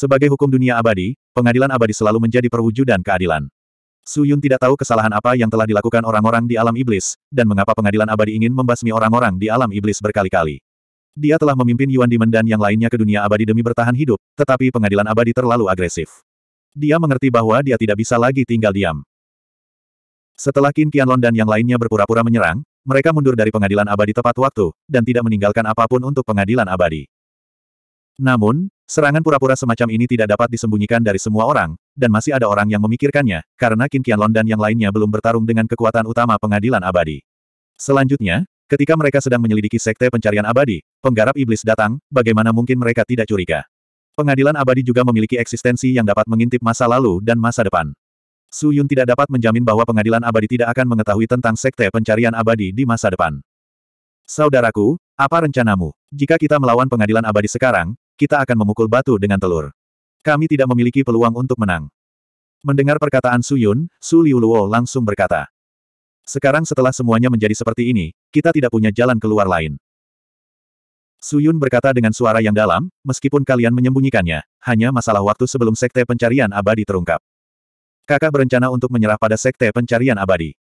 Sebagai hukum dunia abadi, pengadilan abadi selalu menjadi perwujudan keadilan. Su Yun tidak tahu kesalahan apa yang telah dilakukan orang-orang di alam iblis, dan mengapa pengadilan abadi ingin membasmi orang-orang di alam iblis berkali-kali. Dia telah memimpin Yuan Dimen dan yang lainnya ke dunia abadi demi bertahan hidup, tetapi pengadilan abadi terlalu agresif. Dia mengerti bahwa dia tidak bisa lagi tinggal diam. Setelah Qin Qianlon dan yang lainnya berpura-pura menyerang, mereka mundur dari pengadilan abadi tepat waktu, dan tidak meninggalkan apapun untuk pengadilan abadi. Namun, serangan pura-pura semacam ini tidak dapat disembunyikan dari semua orang, dan masih ada orang yang memikirkannya, karena Qin Qianlong dan yang lainnya belum bertarung dengan kekuatan utama pengadilan abadi. Selanjutnya, ketika mereka sedang menyelidiki sekte pencarian abadi, penggarap iblis datang, bagaimana mungkin mereka tidak curiga. Pengadilan abadi juga memiliki eksistensi yang dapat mengintip masa lalu dan masa depan. Su Yun tidak dapat menjamin bahwa pengadilan abadi tidak akan mengetahui tentang sekte pencarian abadi di masa depan. Saudaraku, apa rencanamu? Jika kita melawan pengadilan abadi sekarang, kita akan memukul batu dengan telur. Kami tidak memiliki peluang untuk menang. Mendengar perkataan Su Yun, Su Liuluo langsung berkata. Sekarang setelah semuanya menjadi seperti ini, kita tidak punya jalan keluar lain. Su Yun berkata dengan suara yang dalam, meskipun kalian menyembunyikannya, hanya masalah waktu sebelum sekte pencarian abadi terungkap. Kakak berencana untuk menyerah pada sekte pencarian abadi.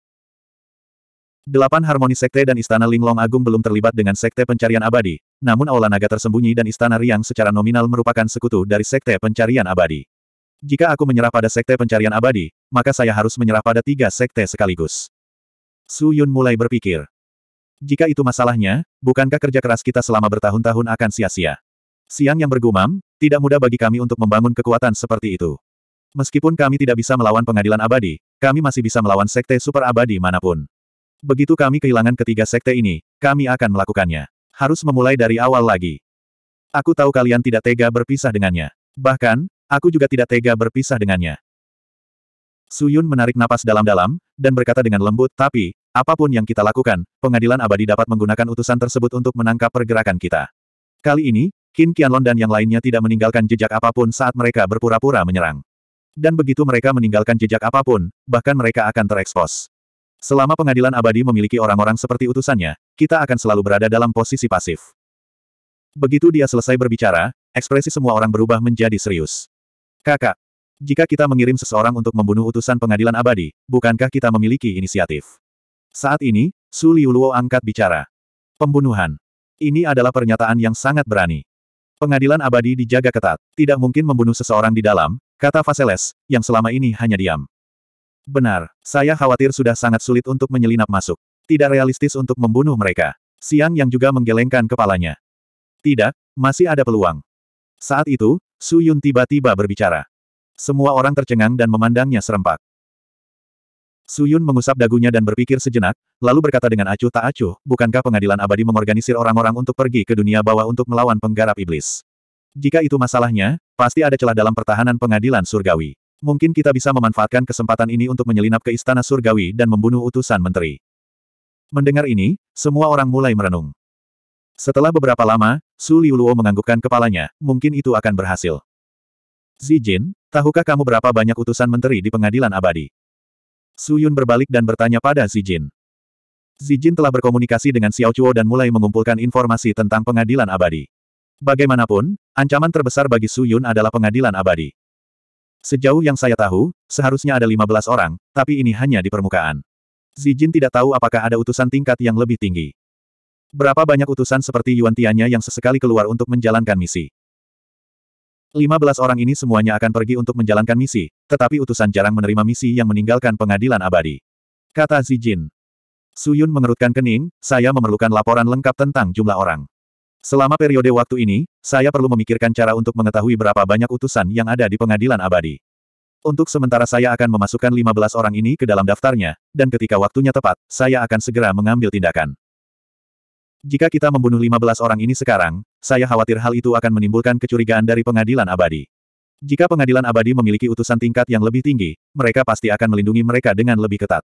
Delapan harmoni sekte dan istana Linglong Agung belum terlibat dengan sekte pencarian abadi, namun Aula Naga tersembunyi dan istana Riang secara nominal merupakan sekutu dari sekte pencarian abadi. Jika aku menyerah pada sekte pencarian abadi, maka saya harus menyerah pada tiga sekte sekaligus. Su Yun mulai berpikir. Jika itu masalahnya, bukankah kerja keras kita selama bertahun-tahun akan sia-sia? Siang yang bergumam, tidak mudah bagi kami untuk membangun kekuatan seperti itu. Meskipun kami tidak bisa melawan pengadilan abadi, kami masih bisa melawan sekte super abadi manapun. Begitu kami kehilangan ketiga sekte ini, kami akan melakukannya. Harus memulai dari awal lagi. Aku tahu kalian tidak tega berpisah dengannya. Bahkan, aku juga tidak tega berpisah dengannya. Suyun menarik napas dalam-dalam, dan berkata dengan lembut, tapi, apapun yang kita lakukan, pengadilan abadi dapat menggunakan utusan tersebut untuk menangkap pergerakan kita. Kali ini, Qin Qianlong dan yang lainnya tidak meninggalkan jejak apapun saat mereka berpura-pura menyerang. Dan begitu mereka meninggalkan jejak apapun, bahkan mereka akan terekspos. Selama pengadilan abadi memiliki orang-orang seperti utusannya, kita akan selalu berada dalam posisi pasif. Begitu dia selesai berbicara, ekspresi semua orang berubah menjadi serius. Kakak, jika kita mengirim seseorang untuk membunuh utusan pengadilan abadi, bukankah kita memiliki inisiatif? Saat ini, Su Liuluo angkat bicara. Pembunuhan. Ini adalah pernyataan yang sangat berani. Pengadilan abadi dijaga ketat. Tidak mungkin membunuh seseorang di dalam, kata Faseles, yang selama ini hanya diam. Benar, saya khawatir sudah sangat sulit untuk menyelinap masuk. Tidak realistis untuk membunuh mereka. Siang yang juga menggelengkan kepalanya. Tidak, masih ada peluang. Saat itu, Su Yun tiba-tiba berbicara. Semua orang tercengang dan memandangnya serempak. Su Yun mengusap dagunya dan berpikir sejenak, lalu berkata dengan acuh tak acuh, bukankah pengadilan abadi mengorganisir orang-orang untuk pergi ke dunia bawah untuk melawan penggarap iblis? Jika itu masalahnya, pasti ada celah dalam pertahanan pengadilan surgawi. Mungkin kita bisa memanfaatkan kesempatan ini untuk menyelinap ke istana surgawi dan membunuh utusan menteri. Mendengar ini, semua orang mulai merenung. Setelah beberapa lama, Su Luo menganggukkan kepalanya, mungkin itu akan berhasil. Zijin, tahukah kamu berapa banyak utusan menteri di pengadilan abadi? Su Yun berbalik dan bertanya pada Zijin. Zijin telah berkomunikasi dengan Xiao Chuo dan mulai mengumpulkan informasi tentang pengadilan abadi. Bagaimanapun, ancaman terbesar bagi Su Yun adalah pengadilan abadi. Sejauh yang saya tahu, seharusnya ada 15 orang, tapi ini hanya di permukaan. Zijin tidak tahu apakah ada utusan tingkat yang lebih tinggi. Berapa banyak utusan seperti Yuan Tianya yang sesekali keluar untuk menjalankan misi. 15 orang ini semuanya akan pergi untuk menjalankan misi, tetapi utusan jarang menerima misi yang meninggalkan pengadilan abadi. Kata Zijin. Suyun mengerutkan kening, saya memerlukan laporan lengkap tentang jumlah orang. Selama periode waktu ini, saya perlu memikirkan cara untuk mengetahui berapa banyak utusan yang ada di pengadilan abadi. Untuk sementara saya akan memasukkan 15 orang ini ke dalam daftarnya, dan ketika waktunya tepat, saya akan segera mengambil tindakan. Jika kita membunuh 15 orang ini sekarang, saya khawatir hal itu akan menimbulkan kecurigaan dari pengadilan abadi. Jika pengadilan abadi memiliki utusan tingkat yang lebih tinggi, mereka pasti akan melindungi mereka dengan lebih ketat.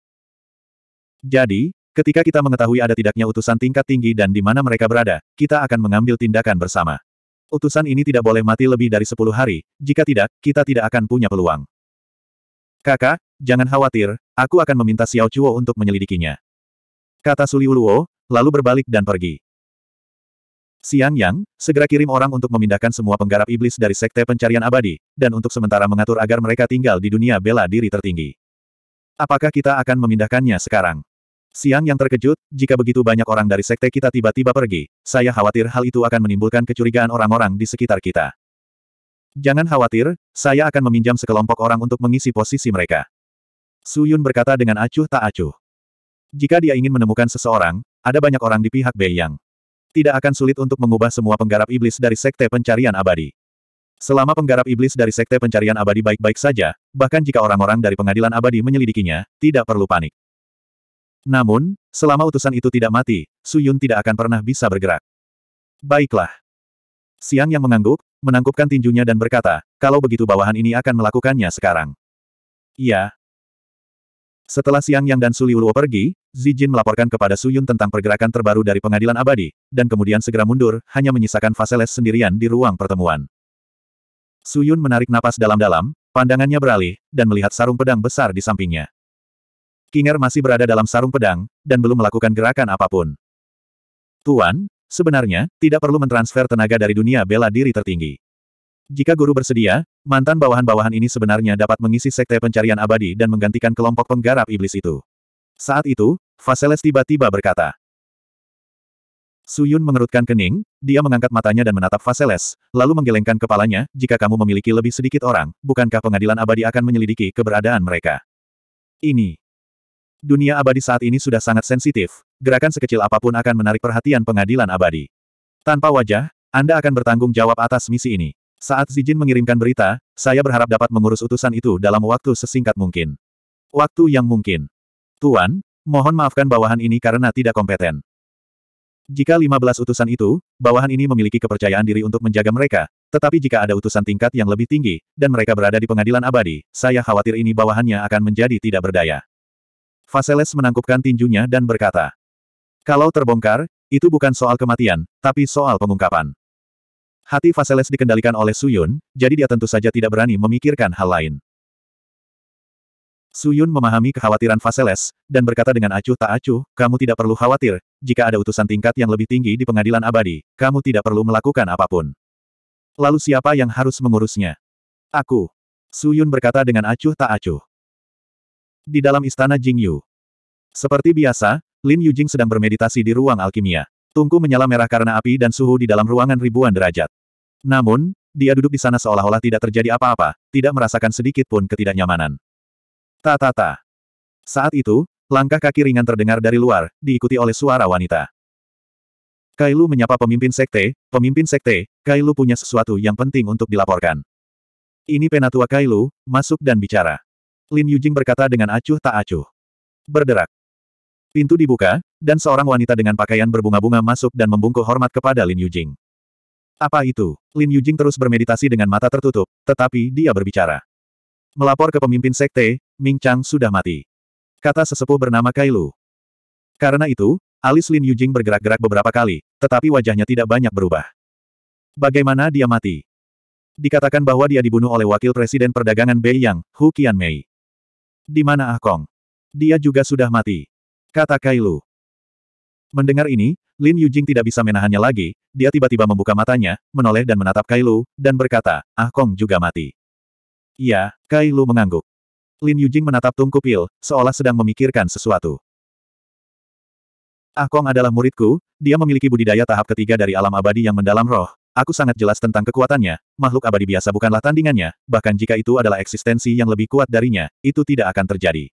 Jadi, Ketika kita mengetahui ada tidaknya utusan tingkat tinggi dan di mana mereka berada, kita akan mengambil tindakan bersama. Utusan ini tidak boleh mati lebih dari 10 hari, jika tidak, kita tidak akan punya peluang. Kakak, jangan khawatir, aku akan meminta Xiao Chuo untuk menyelidikinya. Kata Suli Uluo, lalu berbalik dan pergi. Siang Yang, segera kirim orang untuk memindahkan semua penggarap iblis dari Sekte Pencarian Abadi, dan untuk sementara mengatur agar mereka tinggal di dunia bela diri tertinggi. Apakah kita akan memindahkannya sekarang? Siang yang terkejut, jika begitu banyak orang dari sekte kita tiba-tiba pergi, saya khawatir hal itu akan menimbulkan kecurigaan orang-orang di sekitar kita. Jangan khawatir, saya akan meminjam sekelompok orang untuk mengisi posisi mereka. Su Yun berkata dengan acuh tak acuh. Jika dia ingin menemukan seseorang, ada banyak orang di pihak Bei Yang. Tidak akan sulit untuk mengubah semua penggarap iblis dari sekte pencarian abadi. Selama penggarap iblis dari sekte pencarian abadi baik-baik saja, bahkan jika orang-orang dari pengadilan abadi menyelidikinya, tidak perlu panik. Namun, selama utusan itu tidak mati, Su Yun tidak akan pernah bisa bergerak. Baiklah. Siang yang mengangguk, menangkupkan tinjunya dan berkata, kalau begitu bawahan ini akan melakukannya sekarang. Iya. Setelah Siang Yang dan Liuluo pergi, Zijin melaporkan kepada Su Yun tentang pergerakan terbaru dari pengadilan abadi, dan kemudian segera mundur, hanya menyisakan Faseles sendirian di ruang pertemuan. Su Yun menarik napas dalam-dalam, pandangannya beralih, dan melihat sarung pedang besar di sampingnya. Kinger masih berada dalam sarung pedang, dan belum melakukan gerakan apapun. Tuan, sebenarnya, tidak perlu mentransfer tenaga dari dunia bela diri tertinggi. Jika guru bersedia, mantan bawahan-bawahan ini sebenarnya dapat mengisi sekte pencarian abadi dan menggantikan kelompok penggarap iblis itu. Saat itu, Faseles tiba-tiba berkata. Suyun mengerutkan kening, dia mengangkat matanya dan menatap Faseles, lalu menggelengkan kepalanya, jika kamu memiliki lebih sedikit orang, bukankah pengadilan abadi akan menyelidiki keberadaan mereka? Ini, Dunia abadi saat ini sudah sangat sensitif, gerakan sekecil apapun akan menarik perhatian pengadilan abadi. Tanpa wajah, Anda akan bertanggung jawab atas misi ini. Saat Zijin mengirimkan berita, saya berharap dapat mengurus utusan itu dalam waktu sesingkat mungkin. Waktu yang mungkin. Tuan, mohon maafkan bawahan ini karena tidak kompeten. Jika 15 utusan itu, bawahan ini memiliki kepercayaan diri untuk menjaga mereka, tetapi jika ada utusan tingkat yang lebih tinggi, dan mereka berada di pengadilan abadi, saya khawatir ini bawahannya akan menjadi tidak berdaya. Vaseles menangkupkan tinjunya dan berkata. Kalau terbongkar, itu bukan soal kematian, tapi soal pengungkapan. Hati Vaseles dikendalikan oleh Suyun, jadi dia tentu saja tidak berani memikirkan hal lain. Suyun memahami kekhawatiran Vaseles, dan berkata dengan acuh tak acuh, kamu tidak perlu khawatir, jika ada utusan tingkat yang lebih tinggi di pengadilan abadi, kamu tidak perlu melakukan apapun. Lalu siapa yang harus mengurusnya? Aku. Suyun berkata dengan acuh tak acuh di dalam istana Jingyu. Seperti biasa, Lin Yujing sedang bermeditasi di ruang alkimia. Tungku menyala merah karena api dan suhu di dalam ruangan ribuan derajat. Namun, dia duduk di sana seolah-olah tidak terjadi apa-apa, tidak merasakan sedikit pun ketidaknyamanan. Ta-ta-ta. Saat itu, langkah kaki ringan terdengar dari luar, diikuti oleh suara wanita. Kailu menyapa pemimpin sekte, pemimpin sekte, Kailu punya sesuatu yang penting untuk dilaporkan. Ini penatua Kailu, masuk dan bicara. Lin Yujing berkata dengan acuh tak acuh. Berderak. Pintu dibuka, dan seorang wanita dengan pakaian berbunga-bunga masuk dan membungkuk hormat kepada Lin Yujing. Apa itu? Lin Yujing terus bermeditasi dengan mata tertutup, tetapi dia berbicara. Melapor ke pemimpin sekte, Ming Chang sudah mati. Kata sesepuh bernama Kailu. Karena itu, alis Lin Yujing bergerak-gerak beberapa kali, tetapi wajahnya tidak banyak berubah. Bagaimana dia mati? Dikatakan bahwa dia dibunuh oleh wakil presiden perdagangan Bei Yang, Hu Qianmei. Di mana Ah Kong? Dia juga sudah mati. Kata Kailu. Mendengar ini, Lin Yujing tidak bisa menahannya lagi, dia tiba-tiba membuka matanya, menoleh dan menatap Kailu, dan berkata, Ah Kong juga mati. Ya, Kailu mengangguk. Lin Yujing menatap Tung Kupil, seolah sedang memikirkan sesuatu. Ah Kong adalah muridku, dia memiliki budidaya tahap ketiga dari alam abadi yang mendalam roh, Aku sangat jelas tentang kekuatannya, makhluk abadi biasa bukanlah tandingannya, bahkan jika itu adalah eksistensi yang lebih kuat darinya, itu tidak akan terjadi.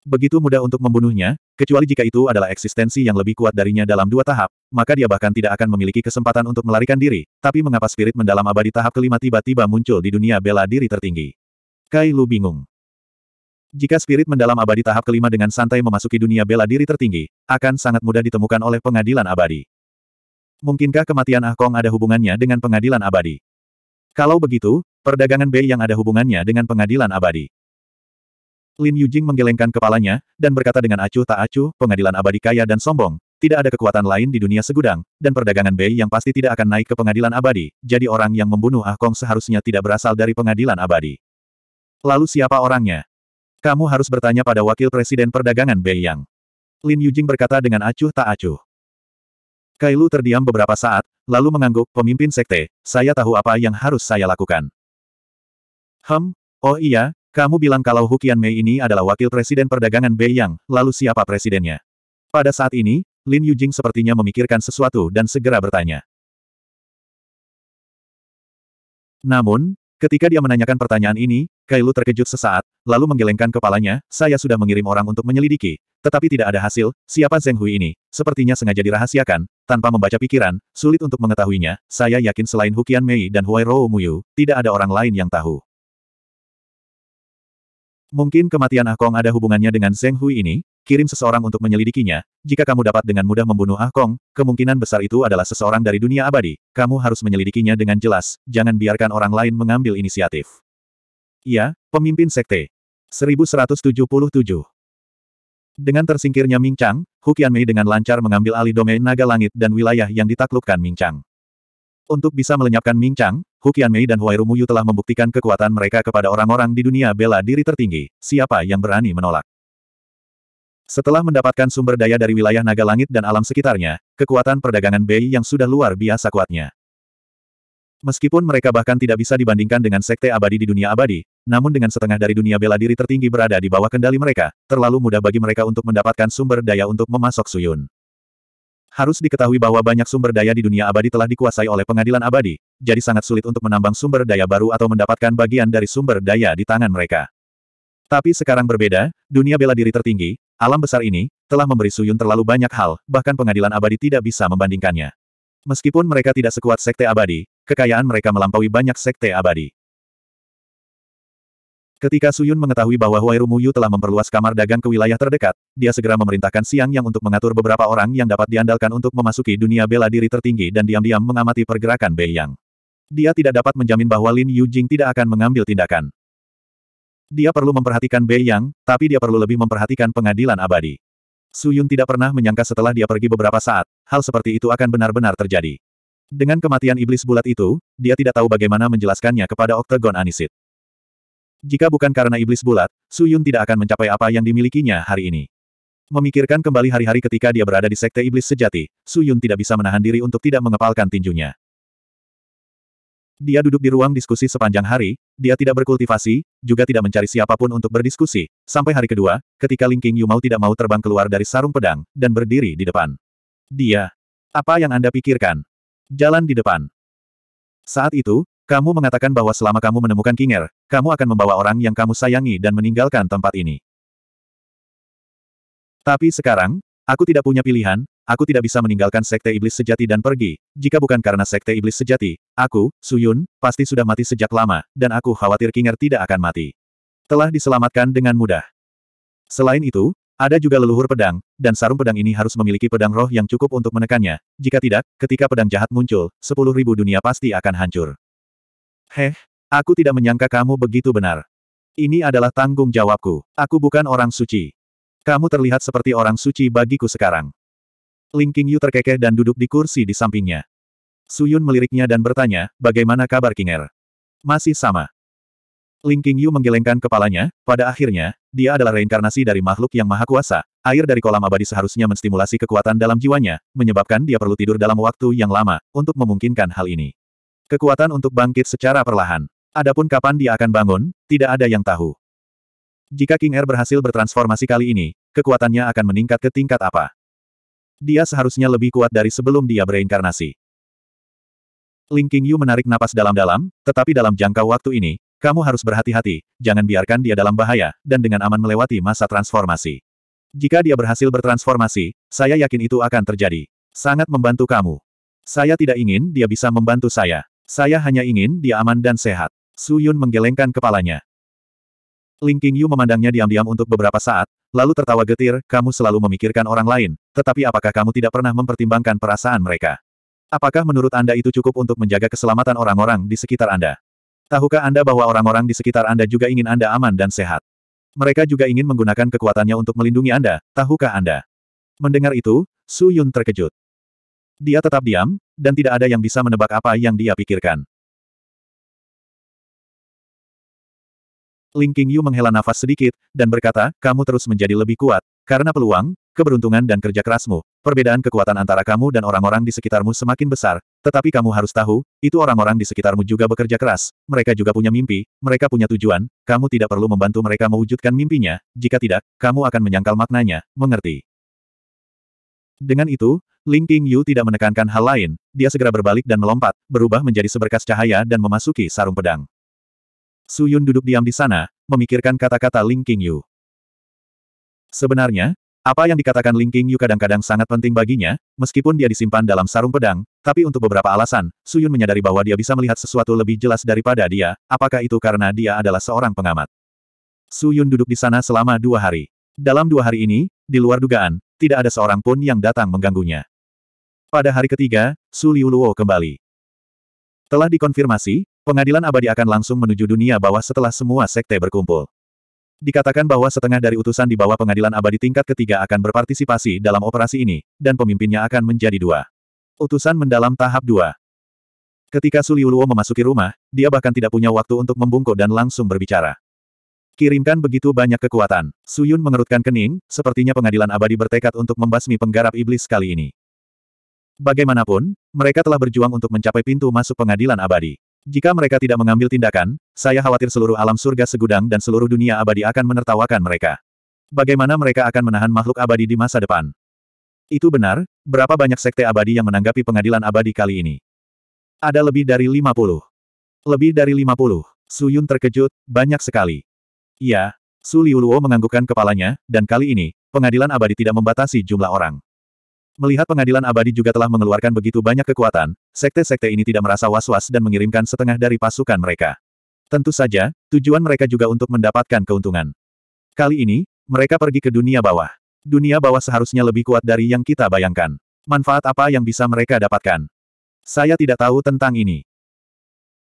Begitu mudah untuk membunuhnya, kecuali jika itu adalah eksistensi yang lebih kuat darinya dalam dua tahap, maka dia bahkan tidak akan memiliki kesempatan untuk melarikan diri, tapi mengapa spirit mendalam abadi tahap kelima tiba-tiba muncul di dunia bela diri tertinggi? Kai Lu bingung. Jika spirit mendalam abadi tahap kelima dengan santai memasuki dunia bela diri tertinggi, akan sangat mudah ditemukan oleh pengadilan abadi. Mungkinkah kematian Ah Kong ada hubungannya dengan pengadilan abadi? Kalau begitu, perdagangan Bei yang ada hubungannya dengan pengadilan abadi. Lin Yujing menggelengkan kepalanya, dan berkata dengan acuh tak acuh, pengadilan abadi kaya dan sombong, tidak ada kekuatan lain di dunia segudang, dan perdagangan Bei yang pasti tidak akan naik ke pengadilan abadi, jadi orang yang membunuh Ah Kong seharusnya tidak berasal dari pengadilan abadi. Lalu siapa orangnya? Kamu harus bertanya pada wakil presiden perdagangan Bei Yang. Lin Yujing berkata dengan acuh tak acuh. Kailu terdiam beberapa saat, lalu mengangguk, pemimpin sekte, saya tahu apa yang harus saya lakukan. Hem, oh iya, kamu bilang kalau Hukian Mei ini adalah wakil presiden perdagangan Bei Yang, lalu siapa presidennya? Pada saat ini, Lin Yujing sepertinya memikirkan sesuatu dan segera bertanya. Namun, Ketika dia menanyakan pertanyaan ini, Kailu terkejut sesaat, lalu menggelengkan kepalanya, saya sudah mengirim orang untuk menyelidiki, tetapi tidak ada hasil, siapa Zheng Hui ini, sepertinya sengaja dirahasiakan, tanpa membaca pikiran, sulit untuk mengetahuinya, saya yakin selain Hukian Mei dan Huai Rou Muyu, tidak ada orang lain yang tahu. Mungkin kematian Ah Kong ada hubungannya dengan Zeng Hui ini, kirim seseorang untuk menyelidikinya, jika kamu dapat dengan mudah membunuh Ah Kong, kemungkinan besar itu adalah seseorang dari dunia abadi, kamu harus menyelidikinya dengan jelas, jangan biarkan orang lain mengambil inisiatif. Iya, pemimpin sekte. 1177 Dengan tersingkirnya Ming Chang, Hu Mei dengan lancar mengambil alih domain naga langit dan wilayah yang ditaklukkan Ming Chang. Untuk bisa melenyapkan Ming Chang, Hu Qianmei dan Huai Rumuyu telah membuktikan kekuatan mereka kepada orang-orang di dunia bela diri tertinggi, siapa yang berani menolak. Setelah mendapatkan sumber daya dari wilayah naga langit dan alam sekitarnya, kekuatan perdagangan Bei yang sudah luar biasa kuatnya. Meskipun mereka bahkan tidak bisa dibandingkan dengan sekte abadi di dunia abadi, namun dengan setengah dari dunia bela diri tertinggi berada di bawah kendali mereka, terlalu mudah bagi mereka untuk mendapatkan sumber daya untuk memasok Suyun. Harus diketahui bahwa banyak sumber daya di dunia abadi telah dikuasai oleh pengadilan abadi, jadi sangat sulit untuk menambang sumber daya baru atau mendapatkan bagian dari sumber daya di tangan mereka. Tapi sekarang berbeda, dunia bela diri tertinggi, alam besar ini, telah memberi Suyun terlalu banyak hal, bahkan pengadilan abadi tidak bisa membandingkannya. Meskipun mereka tidak sekuat sekte abadi, kekayaan mereka melampaui banyak sekte abadi. Ketika Suyun mengetahui bahwa Yu telah memperluas kamar dagang ke wilayah terdekat, dia segera memerintahkan Siang Yang untuk mengatur beberapa orang yang dapat diandalkan untuk memasuki dunia bela diri tertinggi dan diam-diam mengamati pergerakan Bei Yang. Dia tidak dapat menjamin bahwa Lin Yujing tidak akan mengambil tindakan. Dia perlu memperhatikan Bei Yang, tapi dia perlu lebih memperhatikan pengadilan abadi. Suyun tidak pernah menyangka setelah dia pergi beberapa saat, hal seperti itu akan benar-benar terjadi. Dengan kematian iblis bulat itu, dia tidak tahu bagaimana menjelaskannya kepada Oktagon Anisit. Jika bukan karena iblis bulat, Su Yun tidak akan mencapai apa yang dimilikinya hari ini. Memikirkan kembali hari-hari ketika dia berada di sekte iblis sejati, Su Yun tidak bisa menahan diri untuk tidak mengepalkan tinjunya. Dia duduk di ruang diskusi sepanjang hari, dia tidak berkultivasi, juga tidak mencari siapapun untuk berdiskusi, sampai hari kedua, ketika Ling King Yu mau tidak mau terbang keluar dari sarung pedang, dan berdiri di depan. Dia. Apa yang Anda pikirkan? Jalan di depan. Saat itu, kamu mengatakan bahwa selama kamu menemukan Kinger, kamu akan membawa orang yang kamu sayangi dan meninggalkan tempat ini. Tapi sekarang, aku tidak punya pilihan, aku tidak bisa meninggalkan Sekte Iblis Sejati dan pergi, jika bukan karena Sekte Iblis Sejati, aku, Suyun, pasti sudah mati sejak lama, dan aku khawatir Kinger tidak akan mati. Telah diselamatkan dengan mudah. Selain itu, ada juga leluhur pedang, dan sarung pedang ini harus memiliki pedang roh yang cukup untuk menekannya, jika tidak, ketika pedang jahat muncul, sepuluh ribu dunia pasti akan hancur. Heh, aku tidak menyangka kamu begitu benar. Ini adalah tanggung jawabku. Aku bukan orang suci. Kamu terlihat seperti orang suci bagiku sekarang. Ling Qingyu terkekeh dan duduk di kursi di sampingnya. Suyun meliriknya dan bertanya, bagaimana kabar Kinger? Masih sama. Ling Qingyu menggelengkan kepalanya, pada akhirnya, dia adalah reinkarnasi dari makhluk yang maha kuasa, air dari kolam abadi seharusnya menstimulasi kekuatan dalam jiwanya, menyebabkan dia perlu tidur dalam waktu yang lama, untuk memungkinkan hal ini. Kekuatan untuk bangkit secara perlahan. Adapun kapan dia akan bangun, tidak ada yang tahu. Jika King Air er berhasil bertransformasi kali ini, kekuatannya akan meningkat ke tingkat apa? Dia seharusnya lebih kuat dari sebelum dia bereinkarnasi. Ling King Yu menarik napas dalam-dalam, tetapi dalam jangka waktu ini, kamu harus berhati-hati, jangan biarkan dia dalam bahaya, dan dengan aman melewati masa transformasi. Jika dia berhasil bertransformasi, saya yakin itu akan terjadi. Sangat membantu kamu. Saya tidak ingin dia bisa membantu saya. Saya hanya ingin dia aman dan sehat. Su Yun menggelengkan kepalanya. Ling Qingyu memandangnya diam-diam untuk beberapa saat, lalu tertawa getir, kamu selalu memikirkan orang lain, tetapi apakah kamu tidak pernah mempertimbangkan perasaan mereka? Apakah menurut Anda itu cukup untuk menjaga keselamatan orang-orang di sekitar Anda? Tahukah Anda bahwa orang-orang di sekitar Anda juga ingin Anda aman dan sehat? Mereka juga ingin menggunakan kekuatannya untuk melindungi Anda, tahukah Anda? Mendengar itu, Su Yun terkejut. Dia tetap diam, dan tidak ada yang bisa menebak apa yang dia pikirkan. Ling Qingyu menghela nafas sedikit, dan berkata, kamu terus menjadi lebih kuat, karena peluang, keberuntungan dan kerja kerasmu. Perbedaan kekuatan antara kamu dan orang-orang di sekitarmu semakin besar, tetapi kamu harus tahu, itu orang-orang di sekitarmu juga bekerja keras, mereka juga punya mimpi, mereka punya tujuan, kamu tidak perlu membantu mereka mewujudkan mimpinya, jika tidak, kamu akan menyangkal maknanya, mengerti. Dengan itu, Ling King Yu tidak menekankan hal lain, dia segera berbalik dan melompat, berubah menjadi seberkas cahaya dan memasuki sarung pedang. Su Yun duduk diam di sana, memikirkan kata-kata Ling King Yu. Sebenarnya, apa yang dikatakan Ling King Yu kadang-kadang sangat penting baginya, meskipun dia disimpan dalam sarung pedang, tapi untuk beberapa alasan, Su Yun menyadari bahwa dia bisa melihat sesuatu lebih jelas daripada dia, apakah itu karena dia adalah seorang pengamat. Su Yun duduk di sana selama dua hari. Dalam dua hari ini, di luar dugaan, tidak ada seorang pun yang datang mengganggunya. Pada hari ketiga, Su Luo kembali. Telah dikonfirmasi, pengadilan abadi akan langsung menuju dunia bawah setelah semua sekte berkumpul. Dikatakan bahwa setengah dari utusan di bawah pengadilan abadi tingkat ketiga akan berpartisipasi dalam operasi ini, dan pemimpinnya akan menjadi dua. Utusan mendalam tahap dua. Ketika Suliuluo memasuki rumah, dia bahkan tidak punya waktu untuk membungkuk dan langsung berbicara. Kirimkan begitu banyak kekuatan. Suyun mengerutkan kening, sepertinya pengadilan abadi bertekad untuk membasmi penggarap iblis kali ini. Bagaimanapun, mereka telah berjuang untuk mencapai pintu masuk pengadilan abadi. Jika mereka tidak mengambil tindakan, saya khawatir seluruh alam surga segudang dan seluruh dunia abadi akan menertawakan mereka. Bagaimana mereka akan menahan makhluk abadi di masa depan? Itu benar, berapa banyak sekte abadi yang menanggapi pengadilan abadi kali ini? Ada lebih dari 50. Lebih dari 50. Suyun terkejut, banyak sekali. Iya, Su Liuluo menganggukkan kepalanya, dan kali ini, pengadilan abadi tidak membatasi jumlah orang. Melihat pengadilan abadi juga telah mengeluarkan begitu banyak kekuatan, sekte-sekte ini tidak merasa was-was dan mengirimkan setengah dari pasukan mereka. Tentu saja, tujuan mereka juga untuk mendapatkan keuntungan. Kali ini, mereka pergi ke dunia bawah. Dunia bawah seharusnya lebih kuat dari yang kita bayangkan. Manfaat apa yang bisa mereka dapatkan? Saya tidak tahu tentang ini.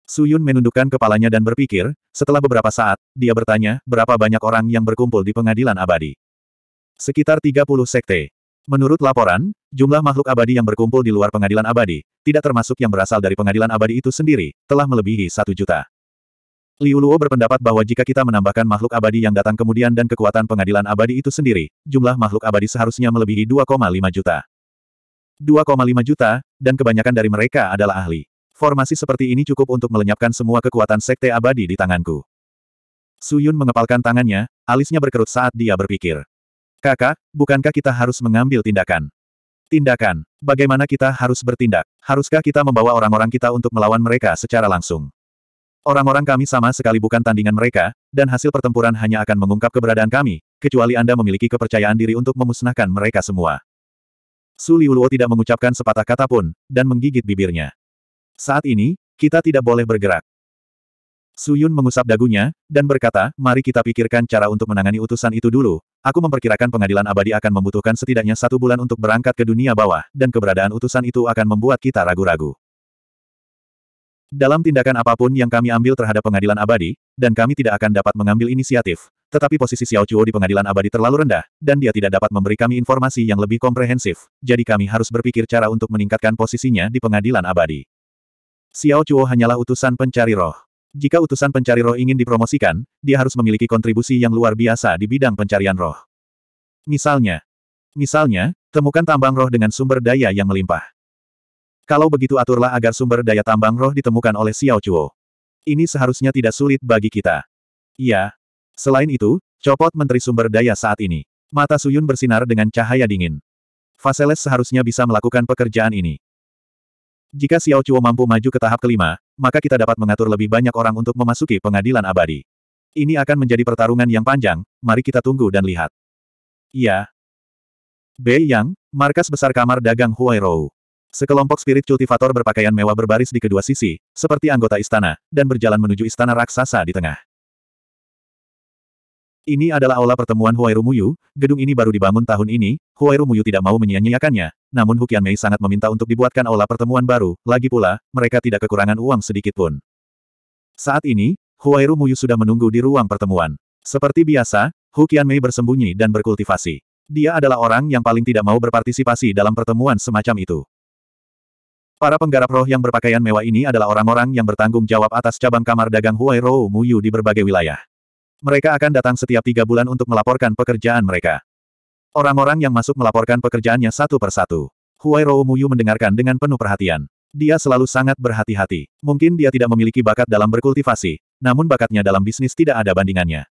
Su Yun menundukkan kepalanya dan berpikir, setelah beberapa saat, dia bertanya, berapa banyak orang yang berkumpul di pengadilan abadi? Sekitar 30 sekte. Menurut laporan, jumlah makhluk abadi yang berkumpul di luar pengadilan abadi, tidak termasuk yang berasal dari pengadilan abadi itu sendiri, telah melebihi satu juta. Liu Luo berpendapat bahwa jika kita menambahkan makhluk abadi yang datang kemudian dan kekuatan pengadilan abadi itu sendiri, jumlah makhluk abadi seharusnya melebihi 2,5 juta. 2,5 juta, dan kebanyakan dari mereka adalah ahli. Formasi seperti ini cukup untuk melenyapkan semua kekuatan sekte abadi di tanganku. Su Yun mengepalkan tangannya, alisnya berkerut saat dia berpikir. Kakak, bukankah kita harus mengambil tindakan? Tindakan. Bagaimana kita harus bertindak? Haruskah kita membawa orang-orang kita untuk melawan mereka secara langsung? Orang-orang kami sama sekali bukan tandingan mereka, dan hasil pertempuran hanya akan mengungkap keberadaan kami, kecuali Anda memiliki kepercayaan diri untuk memusnahkan mereka semua. Su Liuluo tidak mengucapkan sepatah kata pun, dan menggigit bibirnya. Saat ini, kita tidak boleh bergerak. Suyun mengusap dagunya, dan berkata, mari kita pikirkan cara untuk menangani utusan itu dulu. Aku memperkirakan pengadilan abadi akan membutuhkan setidaknya satu bulan untuk berangkat ke dunia bawah, dan keberadaan utusan itu akan membuat kita ragu-ragu. Dalam tindakan apapun yang kami ambil terhadap pengadilan abadi, dan kami tidak akan dapat mengambil inisiatif, tetapi posisi Xiao Chuo di pengadilan abadi terlalu rendah, dan dia tidak dapat memberi kami informasi yang lebih komprehensif, jadi kami harus berpikir cara untuk meningkatkan posisinya di pengadilan abadi. Xiao Chuo hanyalah utusan pencari roh. Jika utusan pencari roh ingin dipromosikan, dia harus memiliki kontribusi yang luar biasa di bidang pencarian roh. Misalnya, misalnya, temukan tambang roh dengan sumber daya yang melimpah. Kalau begitu aturlah agar sumber daya tambang roh ditemukan oleh Xiao Chuo. Ini seharusnya tidak sulit bagi kita. Iya. Selain itu, copot Menteri Sumber Daya saat ini. Mata Suyun bersinar dengan cahaya dingin. Faseles seharusnya bisa melakukan pekerjaan ini. Jika Xiao Chuo mampu maju ke tahap kelima, maka kita dapat mengatur lebih banyak orang untuk memasuki pengadilan abadi. Ini akan menjadi pertarungan yang panjang, mari kita tunggu dan lihat. Iya. Bei Yang, markas besar kamar dagang Huairou. Sekelompok spirit cultivator berpakaian mewah berbaris di kedua sisi, seperti anggota istana, dan berjalan menuju istana raksasa di tengah. Ini adalah aula pertemuan Muyu, gedung ini baru dibangun tahun ini, Muyu tidak mau menyia-nyiakannya, namun Hukian Mei sangat meminta untuk dibuatkan aula pertemuan baru, lagi pula, mereka tidak kekurangan uang sedikit pun. Saat ini, Huairu Muyu sudah menunggu di ruang pertemuan. Seperti biasa, Hukian Mei bersembunyi dan berkultivasi. Dia adalah orang yang paling tidak mau berpartisipasi dalam pertemuan semacam itu. Para penggarap roh yang berpakaian mewah ini adalah orang-orang yang bertanggung jawab atas cabang kamar dagang Mu Muyu di berbagai wilayah. Mereka akan datang setiap tiga bulan untuk melaporkan pekerjaan mereka. Orang-orang yang masuk melaporkan pekerjaannya satu persatu. Huai Rou Muyu mendengarkan dengan penuh perhatian. Dia selalu sangat berhati-hati. Mungkin dia tidak memiliki bakat dalam berkultivasi, namun bakatnya dalam bisnis tidak ada bandingannya.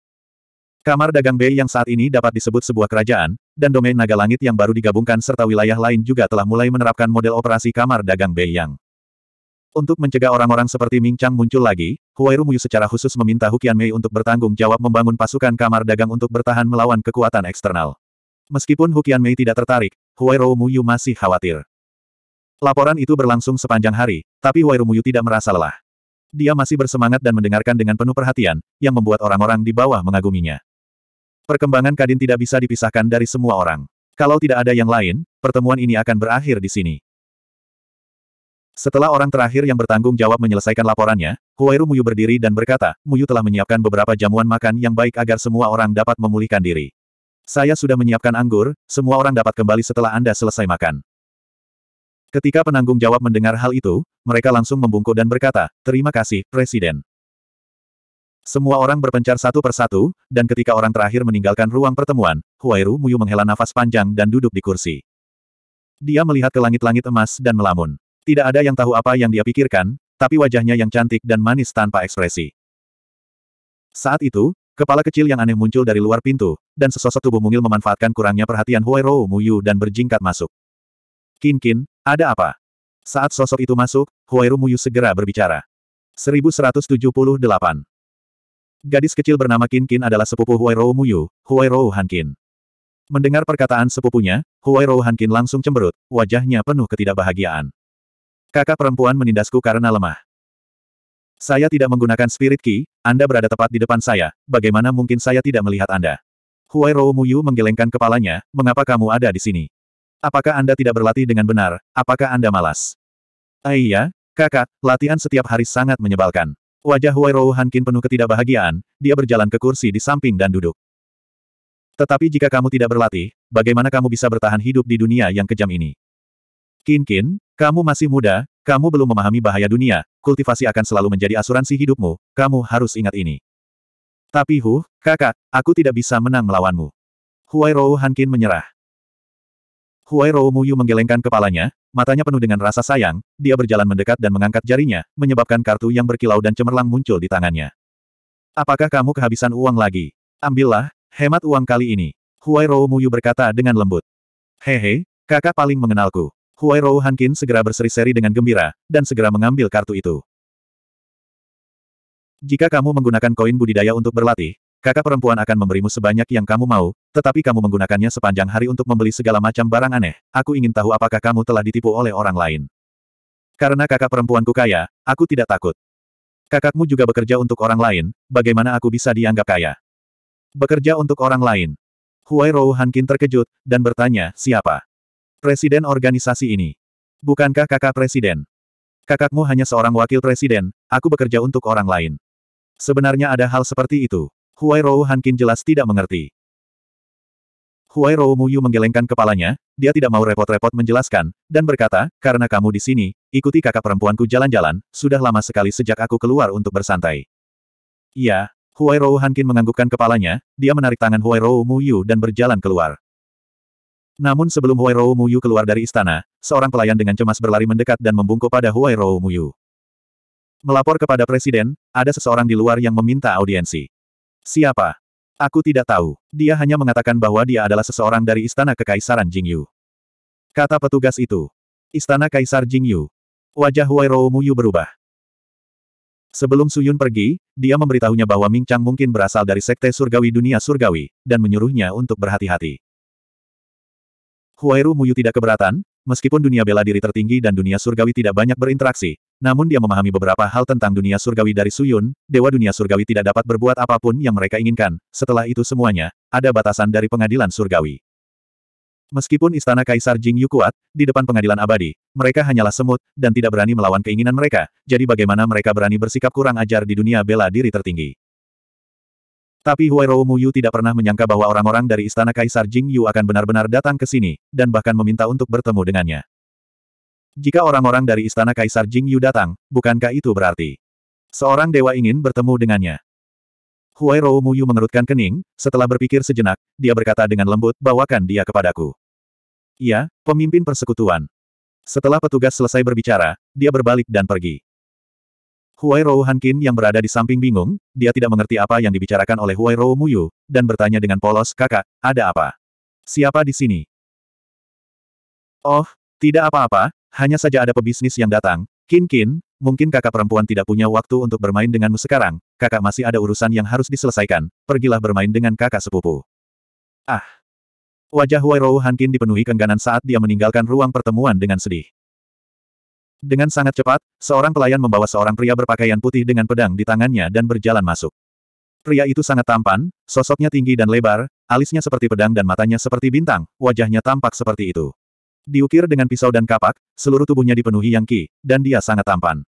Kamar dagang Bei yang saat ini dapat disebut sebuah kerajaan, dan domain naga langit yang baru digabungkan serta wilayah lain juga telah mulai menerapkan model operasi kamar dagang Bei yang. Untuk mencegah orang-orang seperti Ming Chang muncul lagi, Huai Rumuyu secara khusus meminta Hukian Mei untuk bertanggung jawab membangun pasukan kamar dagang untuk bertahan melawan kekuatan eksternal. Meskipun Hukian Mei tidak tertarik, Huairou Muyu masih khawatir. Laporan itu berlangsung sepanjang hari, tapi Huairou Muyu tidak merasa lelah. Dia masih bersemangat dan mendengarkan dengan penuh perhatian, yang membuat orang-orang di bawah mengaguminya. Perkembangan Kadin tidak bisa dipisahkan dari semua orang. Kalau tidak ada yang lain, pertemuan ini akan berakhir di sini. Setelah orang terakhir yang bertanggung jawab menyelesaikan laporannya, Huairu Muyu berdiri dan berkata, Muyu telah menyiapkan beberapa jamuan makan yang baik agar semua orang dapat memulihkan diri. Saya sudah menyiapkan anggur, semua orang dapat kembali setelah Anda selesai makan. Ketika penanggung jawab mendengar hal itu, mereka langsung membungkuk dan berkata, Terima kasih, Presiden. Semua orang berpencar satu persatu, dan ketika orang terakhir meninggalkan ruang pertemuan, Huairu Muyu menghela nafas panjang dan duduk di kursi. Dia melihat ke langit-langit emas dan melamun. Tidak ada yang tahu apa yang dia pikirkan, tapi wajahnya yang cantik dan manis tanpa ekspresi. Saat itu, Kepala kecil yang aneh muncul dari luar pintu, dan sesosok tubuh mungil memanfaatkan kurangnya perhatian Huairou Muyu dan berjingkat masuk. Kin Kin, ada apa? Saat sosok itu masuk, Huairou Muyu segera berbicara. 1178 Gadis kecil bernama Kin Kin adalah sepupu Huairou Muyu, Huairou Hankin. Mendengar perkataan sepupunya, Huairou Hankin langsung cemberut, wajahnya penuh ketidakbahagiaan. Kakak perempuan menindasku karena lemah. Saya tidak menggunakan spirit key, Anda berada tepat di depan saya, bagaimana mungkin saya tidak melihat Anda? Huai Rou Muyu menggelengkan kepalanya, mengapa kamu ada di sini? Apakah Anda tidak berlatih dengan benar, apakah Anda malas? Ah, iya, kakak, latihan setiap hari sangat menyebalkan. Wajah Huai Rou Hankin penuh ketidakbahagiaan, dia berjalan ke kursi di samping dan duduk. Tetapi jika kamu tidak berlatih, bagaimana kamu bisa bertahan hidup di dunia yang kejam ini? Kin Kin, kamu masih muda, kamu belum memahami bahaya dunia, kultivasi akan selalu menjadi asuransi hidupmu, kamu harus ingat ini. Tapi Hu, kakak, aku tidak bisa menang melawanmu. Huai Rou Hankin menyerah. Huai Rou Muyu menggelengkan kepalanya, matanya penuh dengan rasa sayang, dia berjalan mendekat dan mengangkat jarinya, menyebabkan kartu yang berkilau dan cemerlang muncul di tangannya. Apakah kamu kehabisan uang lagi? Ambillah, hemat uang kali ini. Huai Rou Muyu berkata dengan lembut. Hehe, kakak paling mengenalku. Huai Rou Hankin segera berseri-seri dengan gembira, dan segera mengambil kartu itu. Jika kamu menggunakan koin budidaya untuk berlatih, kakak perempuan akan memberimu sebanyak yang kamu mau, tetapi kamu menggunakannya sepanjang hari untuk membeli segala macam barang aneh. Aku ingin tahu apakah kamu telah ditipu oleh orang lain. Karena kakak perempuanku kaya, aku tidak takut. Kakakmu juga bekerja untuk orang lain, bagaimana aku bisa dianggap kaya? Bekerja untuk orang lain. Huai Rou Hankin terkejut, dan bertanya, siapa? Presiden organisasi ini. Bukankah kakak presiden? Kakakmu hanya seorang wakil presiden, aku bekerja untuk orang lain. Sebenarnya ada hal seperti itu. Huai Rou Hankin jelas tidak mengerti. Huai Rou Muyu menggelengkan kepalanya, dia tidak mau repot-repot menjelaskan, dan berkata, karena kamu di sini, ikuti kakak perempuanku jalan-jalan, sudah lama sekali sejak aku keluar untuk bersantai. Ya, Huai Rou Hankin menganggukkan kepalanya, dia menarik tangan Huai Rou Muyu dan berjalan keluar. Namun sebelum Rou Muyu keluar dari istana, seorang pelayan dengan cemas berlari mendekat dan membungkuk pada Rou Muyu. Melapor kepada presiden, ada seseorang di luar yang meminta audiensi. Siapa? Aku tidak tahu. Dia hanya mengatakan bahwa dia adalah seseorang dari istana kekaisaran Jingyu. Kata petugas itu. Istana Kaisar Jingyu. Wajah Rou Muyu berubah. Sebelum Suyun pergi, dia memberitahunya bahwa Ming Chang mungkin berasal dari Sekte Surgawi Dunia Surgawi, dan menyuruhnya untuk berhati-hati. Huairu Muyu tidak keberatan, meskipun dunia bela diri tertinggi dan dunia surgawi tidak banyak berinteraksi, namun dia memahami beberapa hal tentang dunia surgawi dari Suyun, dewa dunia surgawi tidak dapat berbuat apapun yang mereka inginkan, setelah itu semuanya, ada batasan dari pengadilan surgawi. Meskipun istana Kaisar Jing Yu kuat, di depan pengadilan abadi, mereka hanyalah semut, dan tidak berani melawan keinginan mereka, jadi bagaimana mereka berani bersikap kurang ajar di dunia bela diri tertinggi. Tapi Huai Mu Yu tidak pernah menyangka bahwa orang-orang dari Istana Kaisar Jing Yu akan benar-benar datang ke sini, dan bahkan meminta untuk bertemu dengannya. Jika orang-orang dari Istana Kaisar Jing Yu datang, bukankah itu berarti seorang dewa ingin bertemu dengannya? Huai Mu Yu mengerutkan kening, setelah berpikir sejenak, dia berkata dengan lembut, bawakan dia kepadaku. Iya, pemimpin persekutuan. Setelah petugas selesai berbicara, dia berbalik dan pergi. Huai Rou Hankin yang berada di samping bingung, dia tidak mengerti apa yang dibicarakan oleh Huai Rou Muyu, dan bertanya dengan polos, kakak, ada apa? Siapa di sini? Oh, tidak apa-apa, hanya saja ada pebisnis yang datang. Kin Kin, mungkin kakak perempuan tidak punya waktu untuk bermain denganmu sekarang, kakak masih ada urusan yang harus diselesaikan, pergilah bermain dengan kakak sepupu. Ah! Wajah Huai Rou Hankin dipenuhi kengganan saat dia meninggalkan ruang pertemuan dengan sedih. Dengan sangat cepat, seorang pelayan membawa seorang pria berpakaian putih dengan pedang di tangannya dan berjalan masuk. Pria itu sangat tampan, sosoknya tinggi dan lebar, alisnya seperti pedang dan matanya seperti bintang, wajahnya tampak seperti itu. Diukir dengan pisau dan kapak, seluruh tubuhnya dipenuhi yang ki, dan dia sangat tampan.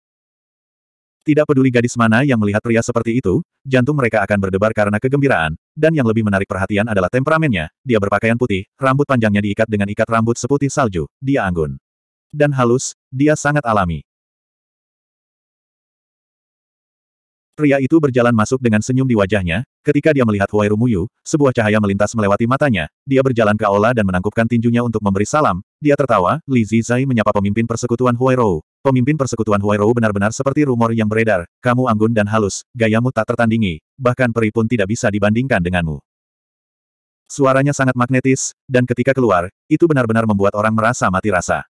Tidak peduli gadis mana yang melihat pria seperti itu, jantung mereka akan berdebar karena kegembiraan, dan yang lebih menarik perhatian adalah temperamennya, dia berpakaian putih, rambut panjangnya diikat dengan ikat rambut seputih salju, dia anggun dan halus, dia sangat alami. Pria itu berjalan masuk dengan senyum di wajahnya, ketika dia melihat Huai Rumuyu, sebuah cahaya melintas melewati matanya, dia berjalan ke aula dan menangkupkan tinjunya untuk memberi salam, dia tertawa, Li Zizai menyapa pemimpin persekutuan Huai Rou. Pemimpin persekutuan Huai Rou benar-benar seperti rumor yang beredar, kamu anggun dan halus, gayamu tak tertandingi, bahkan peri pun tidak bisa dibandingkan denganmu. Suaranya sangat magnetis, dan ketika keluar, itu benar-benar membuat orang merasa mati rasa.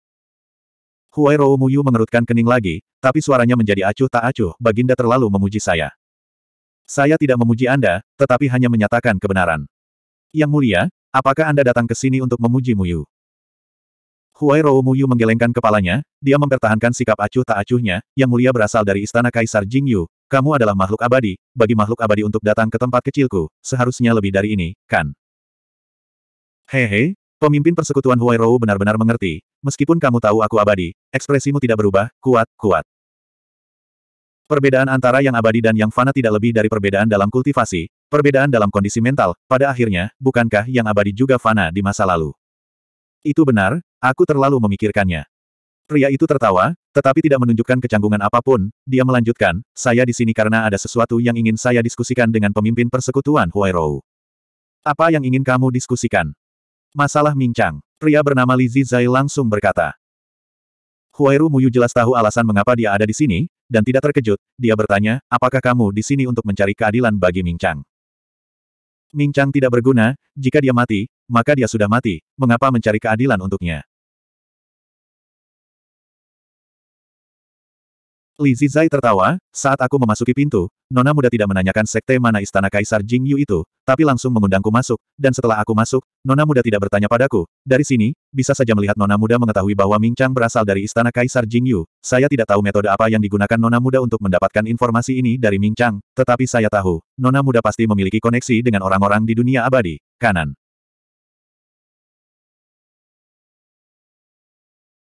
Huai Rou Muyu mengerutkan kening lagi, tapi suaranya menjadi acuh tak acuh, Baginda terlalu memuji saya. Saya tidak memuji Anda, tetapi hanya menyatakan kebenaran. Yang mulia, apakah Anda datang ke sini untuk memuji Muyu? Rou Muyu menggelengkan kepalanya, dia mempertahankan sikap acuh tak acuhnya, yang mulia berasal dari istana Kaisar Jingyu, kamu adalah makhluk abadi, bagi makhluk abadi untuk datang ke tempat kecilku, seharusnya lebih dari ini, kan? Hehe, Pemimpin persekutuan Rou benar-benar mengerti, meskipun kamu tahu aku abadi, ekspresimu tidak berubah, kuat, kuat. Perbedaan antara yang abadi dan yang fana tidak lebih dari perbedaan dalam kultivasi, perbedaan dalam kondisi mental, pada akhirnya, bukankah yang abadi juga fana di masa lalu? Itu benar, aku terlalu memikirkannya. Pria itu tertawa, tetapi tidak menunjukkan kecanggungan apapun, dia melanjutkan, saya di sini karena ada sesuatu yang ingin saya diskusikan dengan pemimpin persekutuan Rou. Apa yang ingin kamu diskusikan? Masalah Mingchang. Pria bernama Li Zizai langsung berkata. Huairu Muyu jelas tahu alasan mengapa dia ada di sini, dan tidak terkejut, dia bertanya, apakah kamu di sini untuk mencari keadilan bagi Mingchang? Mingchang tidak berguna, jika dia mati, maka dia sudah mati, mengapa mencari keadilan untuknya? Li Zizai tertawa, saat aku memasuki pintu, nona muda tidak menanyakan sekte mana istana Kaisar Jingyu itu, tapi langsung mengundangku masuk, dan setelah aku masuk, nona muda tidak bertanya padaku. Dari sini, bisa saja melihat nona muda mengetahui bahwa Ming Chang berasal dari istana Kaisar Jingyu. Saya tidak tahu metode apa yang digunakan nona muda untuk mendapatkan informasi ini dari Ming Chang, tetapi saya tahu, nona muda pasti memiliki koneksi dengan orang-orang di dunia abadi. Kanan.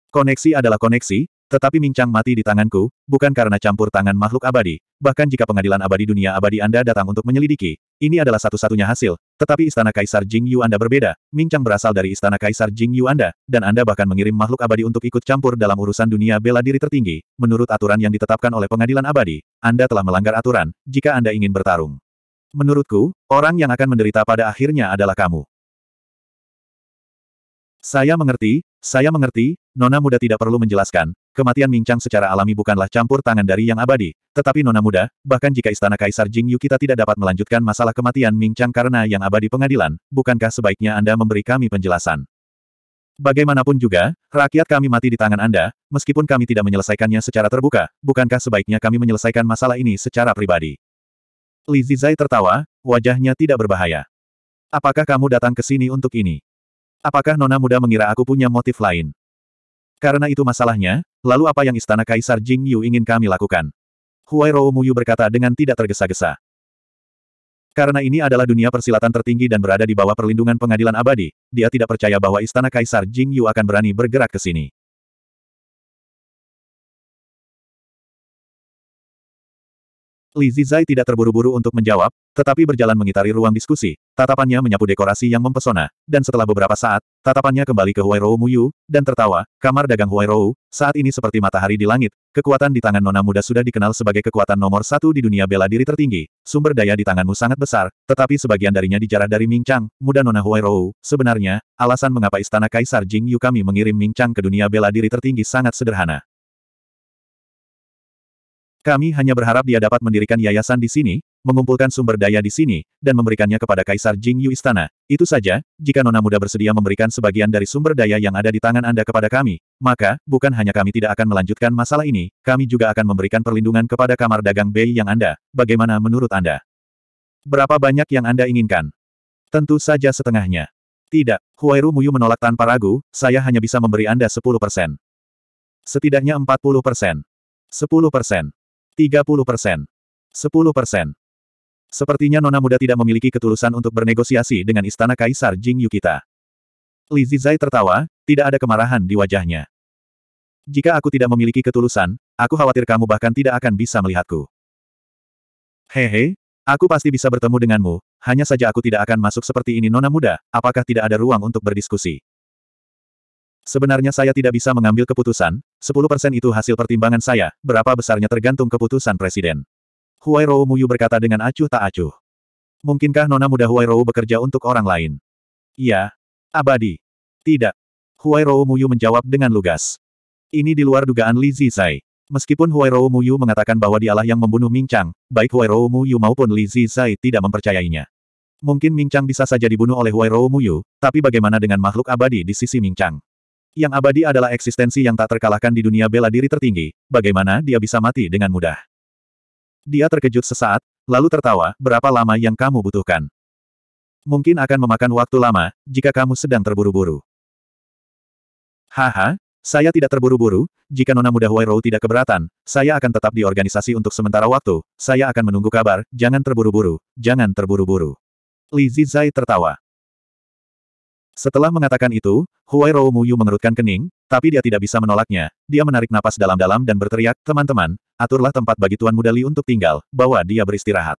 Koneksi adalah koneksi, tetapi Mingcang mati di tanganku, bukan karena campur tangan makhluk abadi. Bahkan jika pengadilan abadi dunia abadi Anda datang untuk menyelidiki, ini adalah satu-satunya hasil. Tetapi Istana Kaisar Jing Yu Anda berbeda, Mingcang berasal dari Istana Kaisar Jing Yu Anda, dan Anda bahkan mengirim makhluk abadi untuk ikut campur dalam urusan dunia bela diri tertinggi. Menurut aturan yang ditetapkan oleh pengadilan abadi, Anda telah melanggar aturan, jika Anda ingin bertarung. Menurutku, orang yang akan menderita pada akhirnya adalah kamu. Saya mengerti, saya mengerti, Nona Muda tidak perlu menjelaskan, kematian Mingchang secara alami bukanlah campur tangan dari yang abadi, tetapi Nona Muda, bahkan jika Istana Kaisar Jingyu kita tidak dapat melanjutkan masalah kematian Mingchang karena yang abadi pengadilan, bukankah sebaiknya Anda memberi kami penjelasan? Bagaimanapun juga, rakyat kami mati di tangan Anda, meskipun kami tidak menyelesaikannya secara terbuka, bukankah sebaiknya kami menyelesaikan masalah ini secara pribadi? Li Zizai tertawa, wajahnya tidak berbahaya. Apakah kamu datang ke sini untuk ini? Apakah nona muda mengira aku punya motif lain? Karena itu masalahnya, lalu apa yang istana Kaisar Jing Yu ingin kami lakukan? Huai Rou Muyu berkata dengan tidak tergesa-gesa. Karena ini adalah dunia persilatan tertinggi dan berada di bawah perlindungan pengadilan abadi, dia tidak percaya bahwa istana Kaisar Jing Yu akan berani bergerak ke sini. Li Zizai tidak terburu-buru untuk menjawab, tetapi berjalan mengitari ruang diskusi, tatapannya menyapu dekorasi yang mempesona, dan setelah beberapa saat, tatapannya kembali ke Huairou Muyu, dan tertawa, kamar dagang Huairou, saat ini seperti matahari di langit, kekuatan di tangan nona muda sudah dikenal sebagai kekuatan nomor satu di dunia bela diri tertinggi, sumber daya di tanganmu sangat besar, tetapi sebagian darinya dijarah dari Ming Chang, muda nona Huairou, sebenarnya, alasan mengapa istana Kaisar Jing Yu kami mengirim Ming Chang ke dunia bela diri tertinggi sangat sederhana. Kami hanya berharap dia dapat mendirikan yayasan di sini, mengumpulkan sumber daya di sini, dan memberikannya kepada Kaisar Jing Yu Istana. Itu saja, jika Nona Muda bersedia memberikan sebagian dari sumber daya yang ada di tangan Anda kepada kami, maka, bukan hanya kami tidak akan melanjutkan masalah ini, kami juga akan memberikan perlindungan kepada kamar dagang Bei yang Anda. Bagaimana menurut Anda? Berapa banyak yang Anda inginkan? Tentu saja setengahnya. Tidak, Huairu Muyu menolak tanpa ragu, saya hanya bisa memberi Anda 10%. Setidaknya 40%. 10%. 30%. 10%. Sepertinya nona muda tidak memiliki ketulusan untuk bernegosiasi dengan istana kaisar Jing Yukita. Li Zizai tertawa, tidak ada kemarahan di wajahnya. Jika aku tidak memiliki ketulusan, aku khawatir kamu bahkan tidak akan bisa melihatku. Hehe, aku pasti bisa bertemu denganmu, hanya saja aku tidak akan masuk seperti ini nona muda, apakah tidak ada ruang untuk berdiskusi? Sebenarnya saya tidak bisa mengambil keputusan, Sepuluh persen itu hasil pertimbangan saya, berapa besarnya tergantung keputusan Presiden. Huairou Muyu berkata dengan acuh tak acuh. Mungkinkah nona muda Huairou bekerja untuk orang lain? Iya. Abadi. Tidak. Huairou Muyu menjawab dengan lugas. Ini di luar dugaan Li Zizai. Meskipun Huairou Muyu mengatakan bahwa dialah yang membunuh Ming Chang, baik Huairou Muyu maupun Li Zizai tidak mempercayainya. Mungkin Ming Chang bisa saja dibunuh oleh Huairou Muyu, tapi bagaimana dengan makhluk abadi di sisi Ming Chang? Yang abadi adalah eksistensi yang tak terkalahkan di dunia bela diri tertinggi, bagaimana dia bisa mati dengan mudah. Dia terkejut sesaat, lalu tertawa, berapa lama yang kamu butuhkan? Mungkin akan memakan waktu lama, jika kamu sedang terburu-buru. Haha, saya tidak terburu-buru, jika Nona Muda Huai tidak keberatan, saya akan tetap di organisasi untuk sementara waktu, saya akan menunggu kabar, jangan terburu-buru, jangan terburu-buru. Li Zizai tertawa. Setelah mengatakan itu, Huai Rou Muyu mengerutkan kening, tapi dia tidak bisa menolaknya. Dia menarik napas dalam-dalam dan berteriak, teman-teman, aturlah tempat bagi Tuan Muda Li untuk tinggal, bawa dia beristirahat.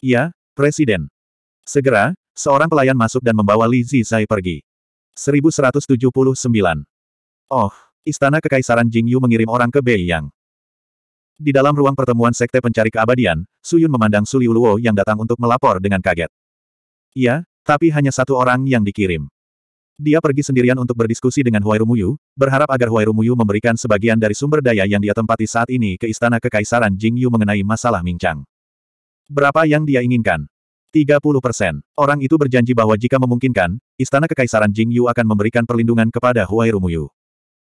Iya, Presiden. Segera, seorang pelayan masuk dan membawa Li Zizai pergi. 1179. Oh, Istana Kekaisaran Jingyu mengirim orang ke Bei Yang. Di dalam ruang pertemuan Sekte Pencari Keabadian, Suyun memandang Suliuluo yang datang untuk melapor dengan kaget. Iya, tapi hanya satu orang yang dikirim. Dia pergi sendirian untuk berdiskusi dengan Huai Rumuyu, berharap agar Huai Rumuyu memberikan sebagian dari sumber daya yang dia tempati saat ini ke Istana Kekaisaran Jingyu mengenai masalah Mingchang. Berapa yang dia inginkan? 30 persen. Orang itu berjanji bahwa jika memungkinkan, Istana Kekaisaran Jingyu akan memberikan perlindungan kepada Huai Rumuyu.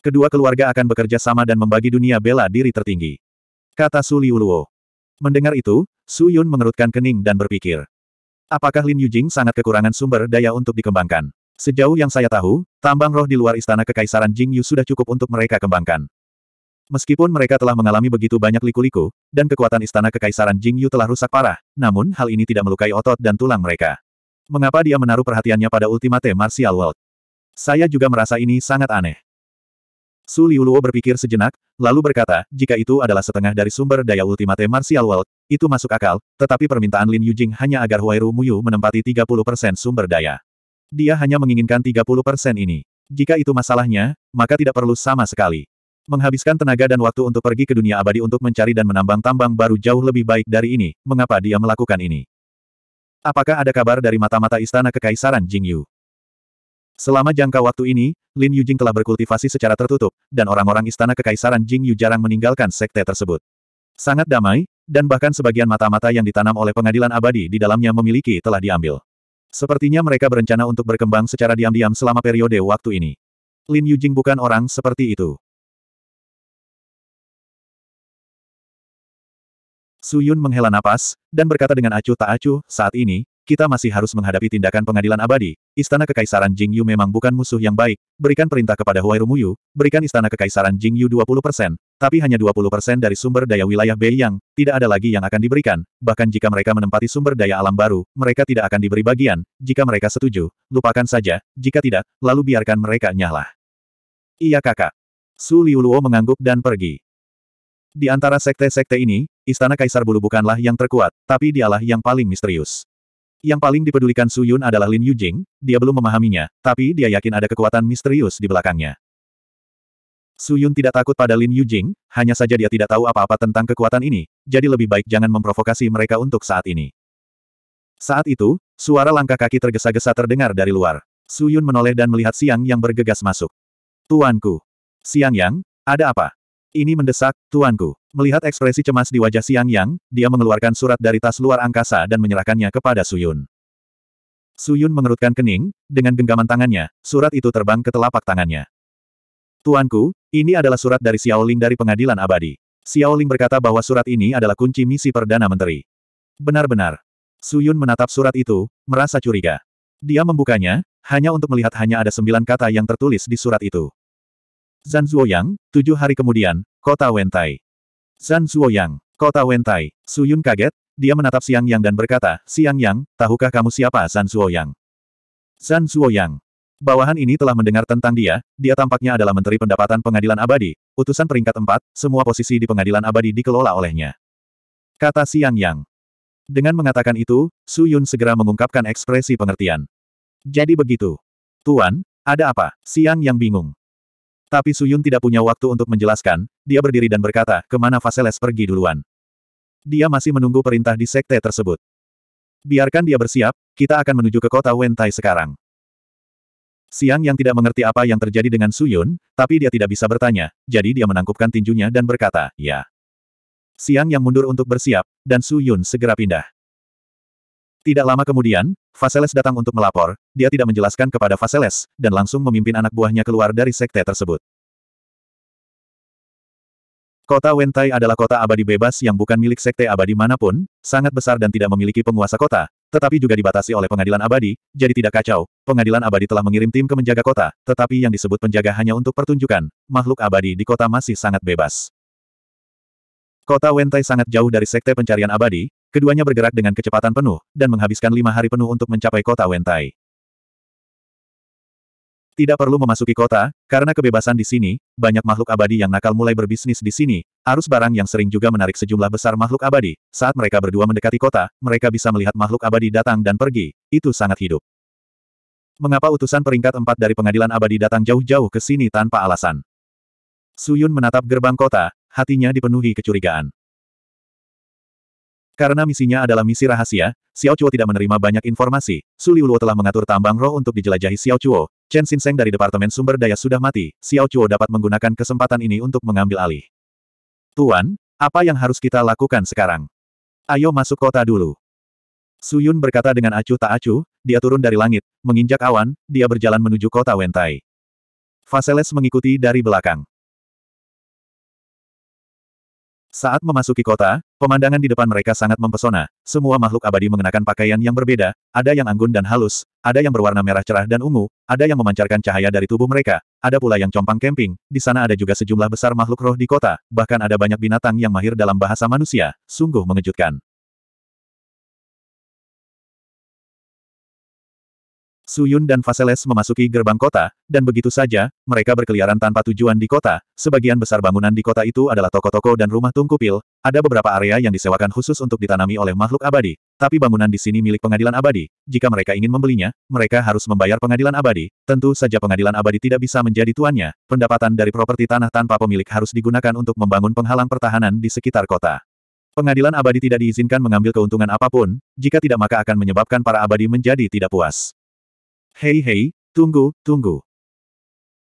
Kedua keluarga akan bekerja sama dan membagi dunia bela diri tertinggi. Kata Su Liuluo. Mendengar itu, Su Yun mengerutkan kening dan berpikir. Apakah Lin Yujing sangat kekurangan sumber daya untuk dikembangkan? Sejauh yang saya tahu, tambang roh di luar istana kekaisaran Jing Yu sudah cukup untuk mereka kembangkan. Meskipun mereka telah mengalami begitu banyak liku-liku, dan kekuatan istana kekaisaran Jing Yu telah rusak parah, namun hal ini tidak melukai otot dan tulang mereka. Mengapa dia menaruh perhatiannya pada Ultimate Martial World? Saya juga merasa ini sangat aneh. Su Liuluo berpikir sejenak, lalu berkata, jika itu adalah setengah dari sumber daya ultimate martial world, itu masuk akal, tetapi permintaan Lin Yujing hanya agar Huairu Muyu menempati 30% sumber daya. Dia hanya menginginkan 30% ini. Jika itu masalahnya, maka tidak perlu sama sekali. Menghabiskan tenaga dan waktu untuk pergi ke dunia abadi untuk mencari dan menambang tambang baru jauh lebih baik dari ini, mengapa dia melakukan ini? Apakah ada kabar dari mata-mata istana kekaisaran Jingyu? Selama jangka waktu ini, Lin Yujing telah berkultivasi secara tertutup, dan orang-orang istana kekaisaran Jing Yu jarang meninggalkan sekte tersebut. Sangat damai, dan bahkan sebagian mata-mata yang ditanam oleh pengadilan abadi di dalamnya memiliki telah diambil. Sepertinya mereka berencana untuk berkembang secara diam-diam selama periode waktu ini. Lin Yujing bukan orang seperti itu. Su Yun menghela napas, dan berkata dengan acuh tak acuh, saat ini, kita masih harus menghadapi tindakan pengadilan abadi, Istana Kekaisaran Jingyu memang bukan musuh yang baik, berikan perintah kepada Huai Rumuyu, berikan Istana Kekaisaran Jingyu 20%, tapi hanya 20% dari sumber daya wilayah Bei Yang. tidak ada lagi yang akan diberikan, bahkan jika mereka menempati sumber daya alam baru, mereka tidak akan diberi bagian, jika mereka setuju, lupakan saja, jika tidak, lalu biarkan mereka nyahlah. Iya kakak. Su Liuluo mengangguk dan pergi. Di antara sekte-sekte ini, Istana Kaisar Bulu bukanlah yang terkuat, tapi dialah yang paling misterius. Yang paling dipedulikan Su Yun adalah Lin Yujing, dia belum memahaminya, tapi dia yakin ada kekuatan misterius di belakangnya. Su Yun tidak takut pada Lin Yujing, hanya saja dia tidak tahu apa-apa tentang kekuatan ini, jadi lebih baik jangan memprovokasi mereka untuk saat ini. Saat itu, suara langkah kaki tergesa-gesa terdengar dari luar. Su Yun menoleh dan melihat Siang yang bergegas masuk. Tuanku! Siang Yang, ada apa? Ini mendesak, Tuanku. Melihat ekspresi cemas di wajah Siang Yang, dia mengeluarkan surat dari tas luar angkasa dan menyerahkannya kepada Suyun. Suyun mengerutkan kening, dengan genggaman tangannya, surat itu terbang ke telapak tangannya. Tuanku, ini adalah surat dari Xiaoling dari pengadilan abadi. Xiaoling berkata bahwa surat ini adalah kunci misi Perdana Menteri. Benar-benar. Suyun menatap surat itu, merasa curiga. Dia membukanya, hanya untuk melihat hanya ada sembilan kata yang tertulis di surat itu. Zan Zhuoyang, tujuh hari kemudian, kota Wentai. Zan Zuoyang, kota Wentai, Suyun kaget, dia menatap Siang Yang dan berkata, Siang Yang, tahukah kamu siapa Zan Zuoyang? Zan Zuoyang. Bawahan ini telah mendengar tentang dia, dia tampaknya adalah Menteri Pendapatan Pengadilan Abadi, utusan peringkat empat, semua posisi di pengadilan abadi dikelola olehnya. Kata Siang Yang. Dengan mengatakan itu, Su Yun segera mengungkapkan ekspresi pengertian. Jadi begitu. Tuan, ada apa? Siang Yang bingung. Tapi Suyun tidak punya waktu untuk menjelaskan, dia berdiri dan berkata, kemana Faseles pergi duluan. Dia masih menunggu perintah di sekte tersebut. Biarkan dia bersiap, kita akan menuju ke kota Wentai sekarang. Siang yang tidak mengerti apa yang terjadi dengan Suyun, tapi dia tidak bisa bertanya, jadi dia menangkupkan tinjunya dan berkata, ya. Siang yang mundur untuk bersiap, dan Suyun segera pindah. Tidak lama kemudian, Vaseles datang untuk melapor, dia tidak menjelaskan kepada Vaseles, dan langsung memimpin anak buahnya keluar dari sekte tersebut. Kota Wentai adalah kota abadi bebas yang bukan milik sekte abadi manapun, sangat besar dan tidak memiliki penguasa kota, tetapi juga dibatasi oleh pengadilan abadi, jadi tidak kacau. Pengadilan abadi telah mengirim tim ke menjaga kota, tetapi yang disebut penjaga hanya untuk pertunjukan, makhluk abadi di kota masih sangat bebas. Kota Wentai sangat jauh dari sekte pencarian abadi, Keduanya bergerak dengan kecepatan penuh, dan menghabiskan lima hari penuh untuk mencapai kota Wentai. Tidak perlu memasuki kota, karena kebebasan di sini, banyak makhluk abadi yang nakal mulai berbisnis di sini, arus barang yang sering juga menarik sejumlah besar makhluk abadi. Saat mereka berdua mendekati kota, mereka bisa melihat makhluk abadi datang dan pergi, itu sangat hidup. Mengapa utusan peringkat empat dari pengadilan abadi datang jauh-jauh ke sini tanpa alasan? Suyun menatap gerbang kota, hatinya dipenuhi kecurigaan. Karena misinya adalah misi rahasia, Xiao Chuo tidak menerima banyak informasi. Su Liuluo telah mengatur tambang roh untuk dijelajahi Xiao Chuo. Chen Shinseng dari Departemen Sumber Daya sudah mati. Xiao Chuo dapat menggunakan kesempatan ini untuk mengambil alih. Tuan, apa yang harus kita lakukan sekarang? Ayo masuk kota dulu. Su Yun berkata dengan acuh tak acuh, dia turun dari langit, menginjak awan, dia berjalan menuju kota Wentai. Faseles mengikuti dari belakang. Saat memasuki kota, pemandangan di depan mereka sangat mempesona. Semua makhluk abadi mengenakan pakaian yang berbeda, ada yang anggun dan halus, ada yang berwarna merah cerah dan ungu, ada yang memancarkan cahaya dari tubuh mereka, ada pula yang compang camping, di sana ada juga sejumlah besar makhluk roh di kota, bahkan ada banyak binatang yang mahir dalam bahasa manusia, sungguh mengejutkan. Suyun dan Faseles memasuki gerbang kota, dan begitu saja, mereka berkeliaran tanpa tujuan di kota. Sebagian besar bangunan di kota itu adalah toko-toko dan rumah tungku pil. ada beberapa area yang disewakan khusus untuk ditanami oleh makhluk abadi. Tapi bangunan di sini milik pengadilan abadi, jika mereka ingin membelinya, mereka harus membayar pengadilan abadi. Tentu saja pengadilan abadi tidak bisa menjadi tuannya, pendapatan dari properti tanah tanpa pemilik harus digunakan untuk membangun penghalang pertahanan di sekitar kota. Pengadilan abadi tidak diizinkan mengambil keuntungan apapun, jika tidak maka akan menyebabkan para abadi menjadi tidak puas. Hei hei, tunggu, tunggu.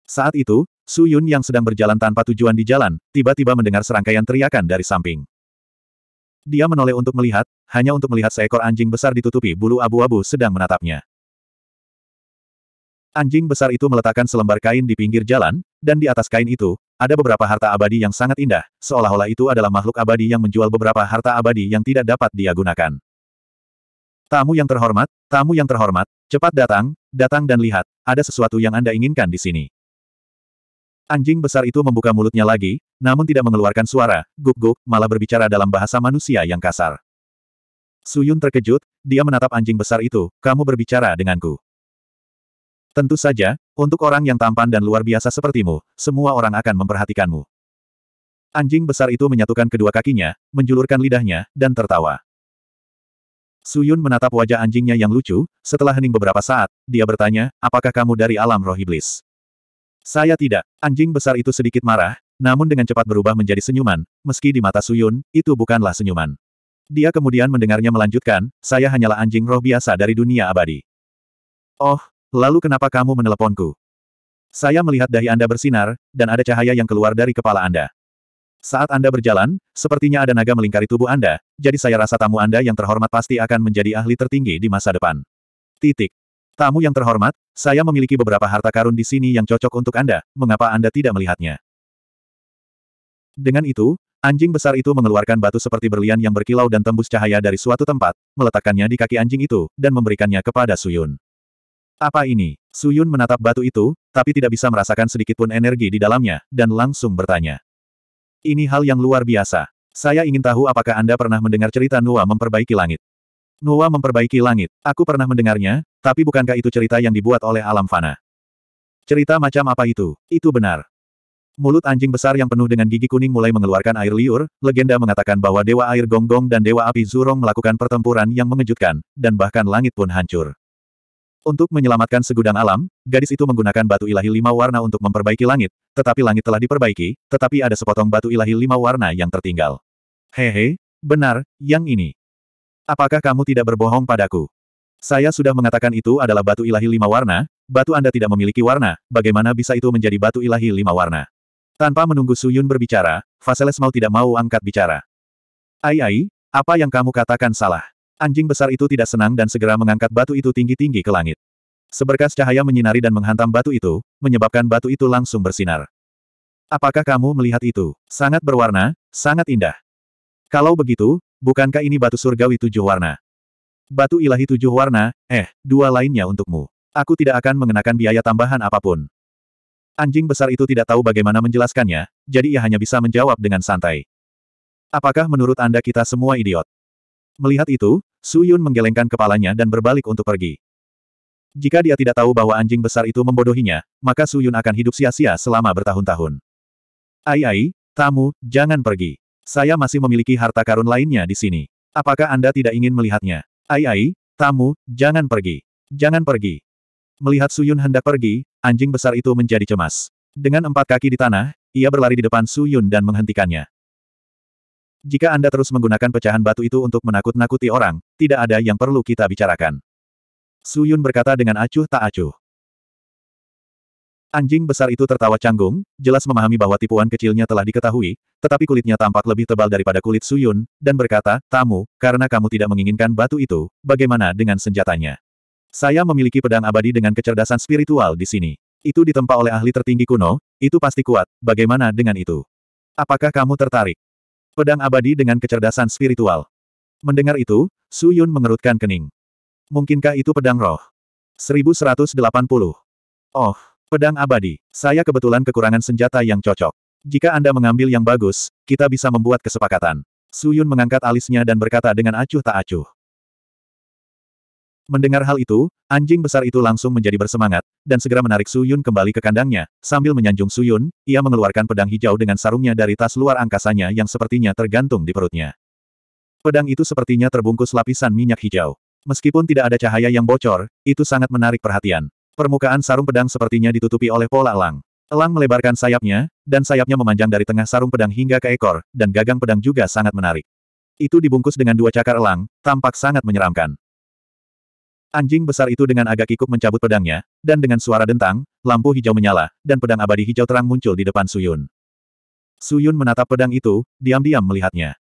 Saat itu, Su Yun yang sedang berjalan tanpa tujuan di jalan, tiba-tiba mendengar serangkaian teriakan dari samping. Dia menoleh untuk melihat, hanya untuk melihat seekor anjing besar ditutupi bulu abu-abu sedang menatapnya. Anjing besar itu meletakkan selembar kain di pinggir jalan, dan di atas kain itu, ada beberapa harta abadi yang sangat indah, seolah-olah itu adalah makhluk abadi yang menjual beberapa harta abadi yang tidak dapat dia gunakan. Tamu yang terhormat, tamu yang terhormat, Cepat datang, datang dan lihat, ada sesuatu yang Anda inginkan di sini. Anjing besar itu membuka mulutnya lagi, namun tidak mengeluarkan suara, guk-guk, malah berbicara dalam bahasa manusia yang kasar. Suyun terkejut, dia menatap anjing besar itu, kamu berbicara denganku. Tentu saja, untuk orang yang tampan dan luar biasa sepertimu, semua orang akan memperhatikanmu. Anjing besar itu menyatukan kedua kakinya, menjulurkan lidahnya, dan tertawa. Suyun menatap wajah anjingnya yang lucu, setelah hening beberapa saat, dia bertanya, apakah kamu dari alam roh iblis? Saya tidak. Anjing besar itu sedikit marah, namun dengan cepat berubah menjadi senyuman, meski di mata Suyun, itu bukanlah senyuman. Dia kemudian mendengarnya melanjutkan, saya hanyalah anjing roh biasa dari dunia abadi. Oh, lalu kenapa kamu meneleponku? Saya melihat dahi Anda bersinar, dan ada cahaya yang keluar dari kepala Anda. Saat Anda berjalan, sepertinya ada naga melingkari tubuh Anda, jadi saya rasa tamu Anda yang terhormat pasti akan menjadi ahli tertinggi di masa depan. Titik. Tamu yang terhormat, saya memiliki beberapa harta karun di sini yang cocok untuk Anda, mengapa Anda tidak melihatnya? Dengan itu, anjing besar itu mengeluarkan batu seperti berlian yang berkilau dan tembus cahaya dari suatu tempat, meletakkannya di kaki anjing itu, dan memberikannya kepada Suyun. Apa ini? Suyun menatap batu itu, tapi tidak bisa merasakan sedikitpun energi di dalamnya, dan langsung bertanya. Ini hal yang luar biasa. Saya ingin tahu apakah Anda pernah mendengar cerita Noah memperbaiki langit. Noah memperbaiki langit. Aku pernah mendengarnya, tapi bukankah itu cerita yang dibuat oleh alam fana? Cerita macam apa itu? Itu benar. Mulut anjing besar yang penuh dengan gigi kuning mulai mengeluarkan air liur, legenda mengatakan bahwa Dewa Air Gonggong dan Dewa Api Zurong melakukan pertempuran yang mengejutkan, dan bahkan langit pun hancur. Untuk menyelamatkan segudang alam, gadis itu menggunakan batu ilahi lima warna untuk memperbaiki langit, tetapi langit telah diperbaiki, tetapi ada sepotong batu ilahi lima warna yang tertinggal. Hehe, benar, yang ini. Apakah kamu tidak berbohong padaku? Saya sudah mengatakan itu adalah batu ilahi lima warna, batu Anda tidak memiliki warna, bagaimana bisa itu menjadi batu ilahi lima warna? Tanpa menunggu Suyun berbicara, Vaseles mau tidak mau angkat bicara. Ai ai, apa yang kamu katakan salah? Anjing besar itu tidak senang dan segera mengangkat batu itu tinggi-tinggi ke langit. Seberkas cahaya menyinari dan menghantam batu itu, menyebabkan batu itu langsung bersinar. Apakah kamu melihat itu? Sangat berwarna, sangat indah. Kalau begitu, bukankah ini batu surgawi tujuh warna? Batu ilahi tujuh warna, eh, dua lainnya untukmu. Aku tidak akan mengenakan biaya tambahan apapun. Anjing besar itu tidak tahu bagaimana menjelaskannya, jadi ia hanya bisa menjawab dengan santai. Apakah menurut Anda kita semua idiot? Melihat itu, Su Yun menggelengkan kepalanya dan berbalik untuk pergi. Jika dia tidak tahu bahwa anjing besar itu membodohinya, maka Su Yun akan hidup sia-sia selama bertahun-tahun. Ai ai, tamu, jangan pergi. Saya masih memiliki harta karun lainnya di sini. Apakah Anda tidak ingin melihatnya? Ai ai, tamu, jangan pergi. Jangan pergi. Melihat Su Yun hendak pergi, anjing besar itu menjadi cemas. Dengan empat kaki di tanah, ia berlari di depan Su Yun dan menghentikannya. Jika Anda terus menggunakan pecahan batu itu untuk menakut-nakuti orang, tidak ada yang perlu kita bicarakan. Su Yun berkata dengan acuh tak acuh. Anjing besar itu tertawa canggung, jelas memahami bahwa tipuan kecilnya telah diketahui, tetapi kulitnya tampak lebih tebal daripada kulit Su Yun, dan berkata, Tamu, karena kamu tidak menginginkan batu itu, bagaimana dengan senjatanya? Saya memiliki pedang abadi dengan kecerdasan spiritual di sini. Itu ditempa oleh ahli tertinggi kuno, itu pasti kuat, bagaimana dengan itu? Apakah kamu tertarik? Pedang abadi dengan kecerdasan spiritual. Mendengar itu, Su Yun mengerutkan kening. Mungkinkah itu pedang roh? 1180. Oh, pedang abadi. Saya kebetulan kekurangan senjata yang cocok. Jika Anda mengambil yang bagus, kita bisa membuat kesepakatan. Suyun mengangkat alisnya dan berkata dengan acuh tak acuh. Mendengar hal itu, anjing besar itu langsung menjadi bersemangat, dan segera menarik Suyun kembali ke kandangnya. Sambil menyanjung Suyun, ia mengeluarkan pedang hijau dengan sarungnya dari tas luar angkasanya yang sepertinya tergantung di perutnya. Pedang itu sepertinya terbungkus lapisan minyak hijau. Meskipun tidak ada cahaya yang bocor, itu sangat menarik perhatian. Permukaan sarung pedang sepertinya ditutupi oleh pola elang. Elang melebarkan sayapnya, dan sayapnya memanjang dari tengah sarung pedang hingga ke ekor, dan gagang pedang juga sangat menarik. Itu dibungkus dengan dua cakar elang, tampak sangat menyeramkan. Anjing besar itu dengan agak kikuk mencabut pedangnya, dan dengan suara dentang, lampu hijau menyala, dan pedang abadi hijau terang muncul di depan Suyun. Suyun menatap pedang itu, diam-diam melihatnya.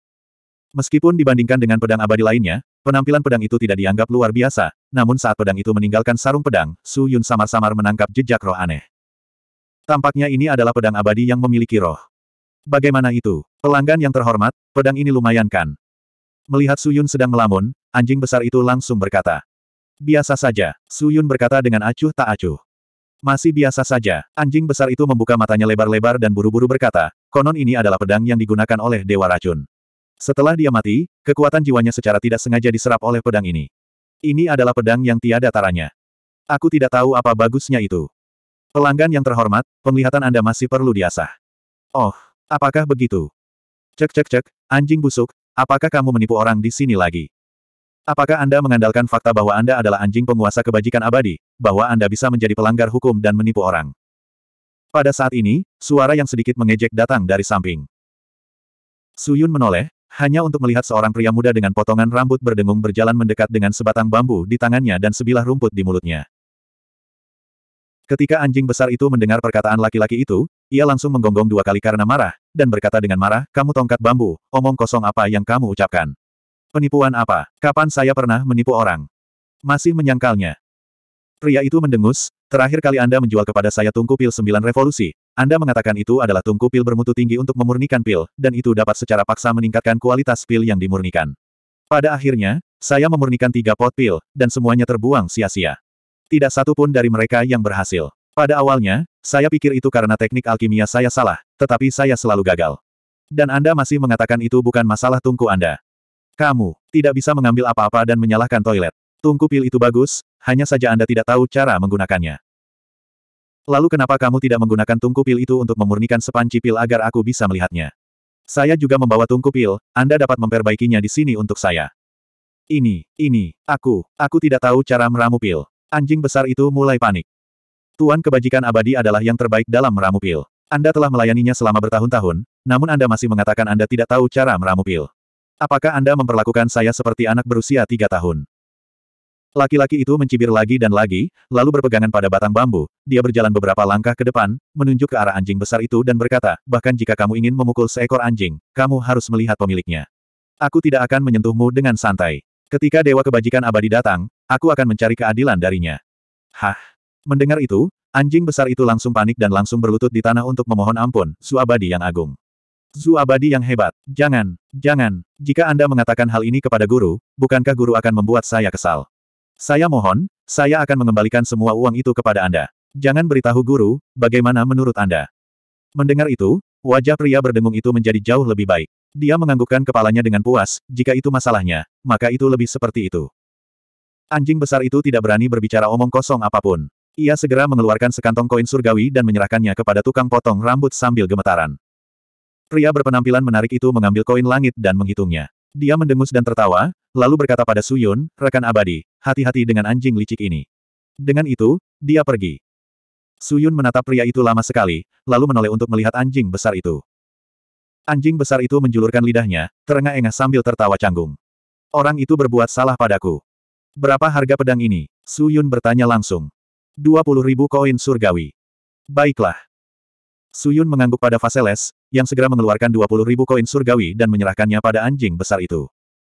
Meskipun dibandingkan dengan pedang abadi lainnya, penampilan pedang itu tidak dianggap luar biasa, namun saat pedang itu meninggalkan sarung pedang, Su Yun samar-samar menangkap jejak roh aneh. Tampaknya ini adalah pedang abadi yang memiliki roh. Bagaimana itu? Pelanggan yang terhormat, pedang ini lumayan kan? Melihat Su Yun sedang melamun, anjing besar itu langsung berkata. Biasa saja, Su Yun berkata dengan acuh tak acuh. Masih biasa saja, anjing besar itu membuka matanya lebar-lebar dan buru-buru berkata, konon ini adalah pedang yang digunakan oleh Dewa Racun. Setelah dia mati, kekuatan jiwanya secara tidak sengaja diserap oleh pedang ini. Ini adalah pedang yang tiada taranya. Aku tidak tahu apa bagusnya itu. Pelanggan yang terhormat, penglihatan Anda masih perlu diasah. Oh, apakah begitu? Cek cek cek, anjing busuk, apakah kamu menipu orang di sini lagi? Apakah Anda mengandalkan fakta bahwa Anda adalah anjing penguasa kebajikan abadi, bahwa Anda bisa menjadi pelanggar hukum dan menipu orang? Pada saat ini, suara yang sedikit mengejek datang dari samping. Suyun menoleh, hanya untuk melihat seorang pria muda dengan potongan rambut berdengung berjalan mendekat dengan sebatang bambu di tangannya dan sebilah rumput di mulutnya. Ketika anjing besar itu mendengar perkataan laki-laki itu, ia langsung menggonggong dua kali karena marah, dan berkata dengan marah, kamu tongkat bambu, omong kosong apa yang kamu ucapkan. Penipuan apa? Kapan saya pernah menipu orang? Masih menyangkalnya. Pria itu mendengus, terakhir kali Anda menjual kepada saya tungku pil sembilan revolusi, anda mengatakan itu adalah tungku pil bermutu tinggi untuk memurnikan pil, dan itu dapat secara paksa meningkatkan kualitas pil yang dimurnikan. Pada akhirnya, saya memurnikan tiga pot pil, dan semuanya terbuang sia-sia. Tidak satu pun dari mereka yang berhasil. Pada awalnya, saya pikir itu karena teknik alkimia saya salah, tetapi saya selalu gagal. Dan Anda masih mengatakan itu bukan masalah tungku Anda. Kamu, tidak bisa mengambil apa-apa dan menyalahkan toilet. Tungku pil itu bagus, hanya saja Anda tidak tahu cara menggunakannya. Lalu kenapa kamu tidak menggunakan tungku pil itu untuk memurnikan sepanci pil agar aku bisa melihatnya? Saya juga membawa tungku pil, Anda dapat memperbaikinya di sini untuk saya. Ini, ini, aku, aku tidak tahu cara meramu pil. Anjing besar itu mulai panik. Tuan kebajikan abadi adalah yang terbaik dalam meramu pil. Anda telah melayaninya selama bertahun-tahun, namun Anda masih mengatakan Anda tidak tahu cara meramu pil. Apakah Anda memperlakukan saya seperti anak berusia tiga tahun? Laki-laki itu mencibir lagi dan lagi, lalu berpegangan pada batang bambu, dia berjalan beberapa langkah ke depan, menunjuk ke arah anjing besar itu dan berkata, bahkan jika kamu ingin memukul seekor anjing, kamu harus melihat pemiliknya. Aku tidak akan menyentuhmu dengan santai. Ketika Dewa Kebajikan Abadi datang, aku akan mencari keadilan darinya. Hah? Mendengar itu, anjing besar itu langsung panik dan langsung berlutut di tanah untuk memohon ampun, Zu Abadi yang agung. Zu Abadi yang hebat, jangan, jangan, jika Anda mengatakan hal ini kepada guru, bukankah guru akan membuat saya kesal? Saya mohon, saya akan mengembalikan semua uang itu kepada Anda. Jangan beritahu guru, bagaimana menurut Anda? Mendengar itu, wajah pria berdengung itu menjadi jauh lebih baik. Dia menganggukkan kepalanya dengan puas, jika itu masalahnya, maka itu lebih seperti itu. Anjing besar itu tidak berani berbicara omong kosong apapun. Ia segera mengeluarkan sekantong koin surgawi dan menyerahkannya kepada tukang potong rambut sambil gemetaran. Pria berpenampilan menarik itu mengambil koin langit dan menghitungnya. Dia mendengus dan tertawa, lalu berkata pada Suyun, rekan abadi, hati-hati dengan anjing licik ini. Dengan itu, dia pergi. Suyun menatap pria itu lama sekali, lalu menoleh untuk melihat anjing besar itu. Anjing besar itu menjulurkan lidahnya, terengah-engah sambil tertawa canggung. Orang itu berbuat salah padaku. Berapa harga pedang ini? Suyun bertanya langsung. Dua puluh ribu koin surgawi. Baiklah. Suyun mengangguk pada Faseles, yang segera mengeluarkan 20 ribu koin surgawi dan menyerahkannya pada anjing besar itu.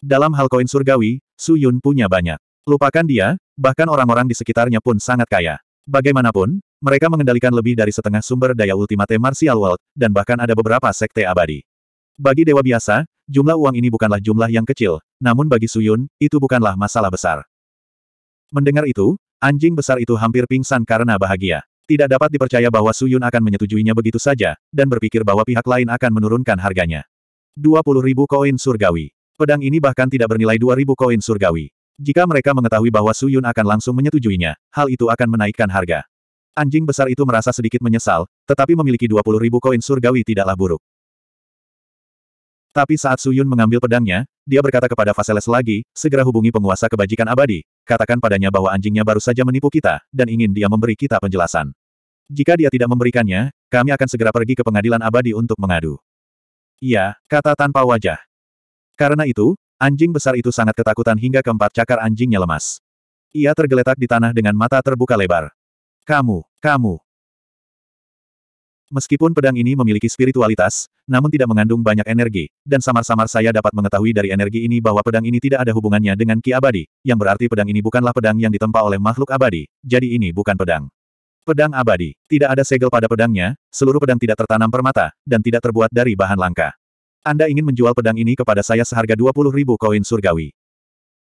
Dalam hal koin surgawi, Su Yun punya banyak. Lupakan dia, bahkan orang-orang di sekitarnya pun sangat kaya. Bagaimanapun, mereka mengendalikan lebih dari setengah sumber daya ultimate martial world, dan bahkan ada beberapa sekte abadi. Bagi dewa biasa, jumlah uang ini bukanlah jumlah yang kecil, namun bagi Su Yun, itu bukanlah masalah besar. Mendengar itu, anjing besar itu hampir pingsan karena bahagia. Tidak dapat dipercaya bahwa Suyun akan menyetujuinya begitu saja, dan berpikir bahwa pihak lain akan menurunkan harganya. ribu koin surgawi. Pedang ini bahkan tidak bernilai ribu koin surgawi. Jika mereka mengetahui bahwa Suyun akan langsung menyetujuinya, hal itu akan menaikkan harga. Anjing besar itu merasa sedikit menyesal, tetapi memiliki ribu koin surgawi tidaklah buruk. Tapi saat Suyun mengambil pedangnya, dia berkata kepada Faseles lagi, segera hubungi penguasa kebajikan abadi, katakan padanya bahwa anjingnya baru saja menipu kita, dan ingin dia memberi kita penjelasan. Jika dia tidak memberikannya, kami akan segera pergi ke pengadilan abadi untuk mengadu. Iya, kata tanpa wajah. Karena itu, anjing besar itu sangat ketakutan hingga keempat cakar anjingnya lemas. Ia tergeletak di tanah dengan mata terbuka lebar. Kamu, kamu, Meskipun pedang ini memiliki spiritualitas, namun tidak mengandung banyak energi, dan samar-samar saya dapat mengetahui dari energi ini bahwa pedang ini tidak ada hubungannya dengan ki abadi, yang berarti pedang ini bukanlah pedang yang ditempa oleh makhluk abadi, jadi ini bukan pedang. Pedang abadi. Tidak ada segel pada pedangnya, seluruh pedang tidak tertanam permata, dan tidak terbuat dari bahan langka. Anda ingin menjual pedang ini kepada saya seharga 20.000 ribu koin surgawi.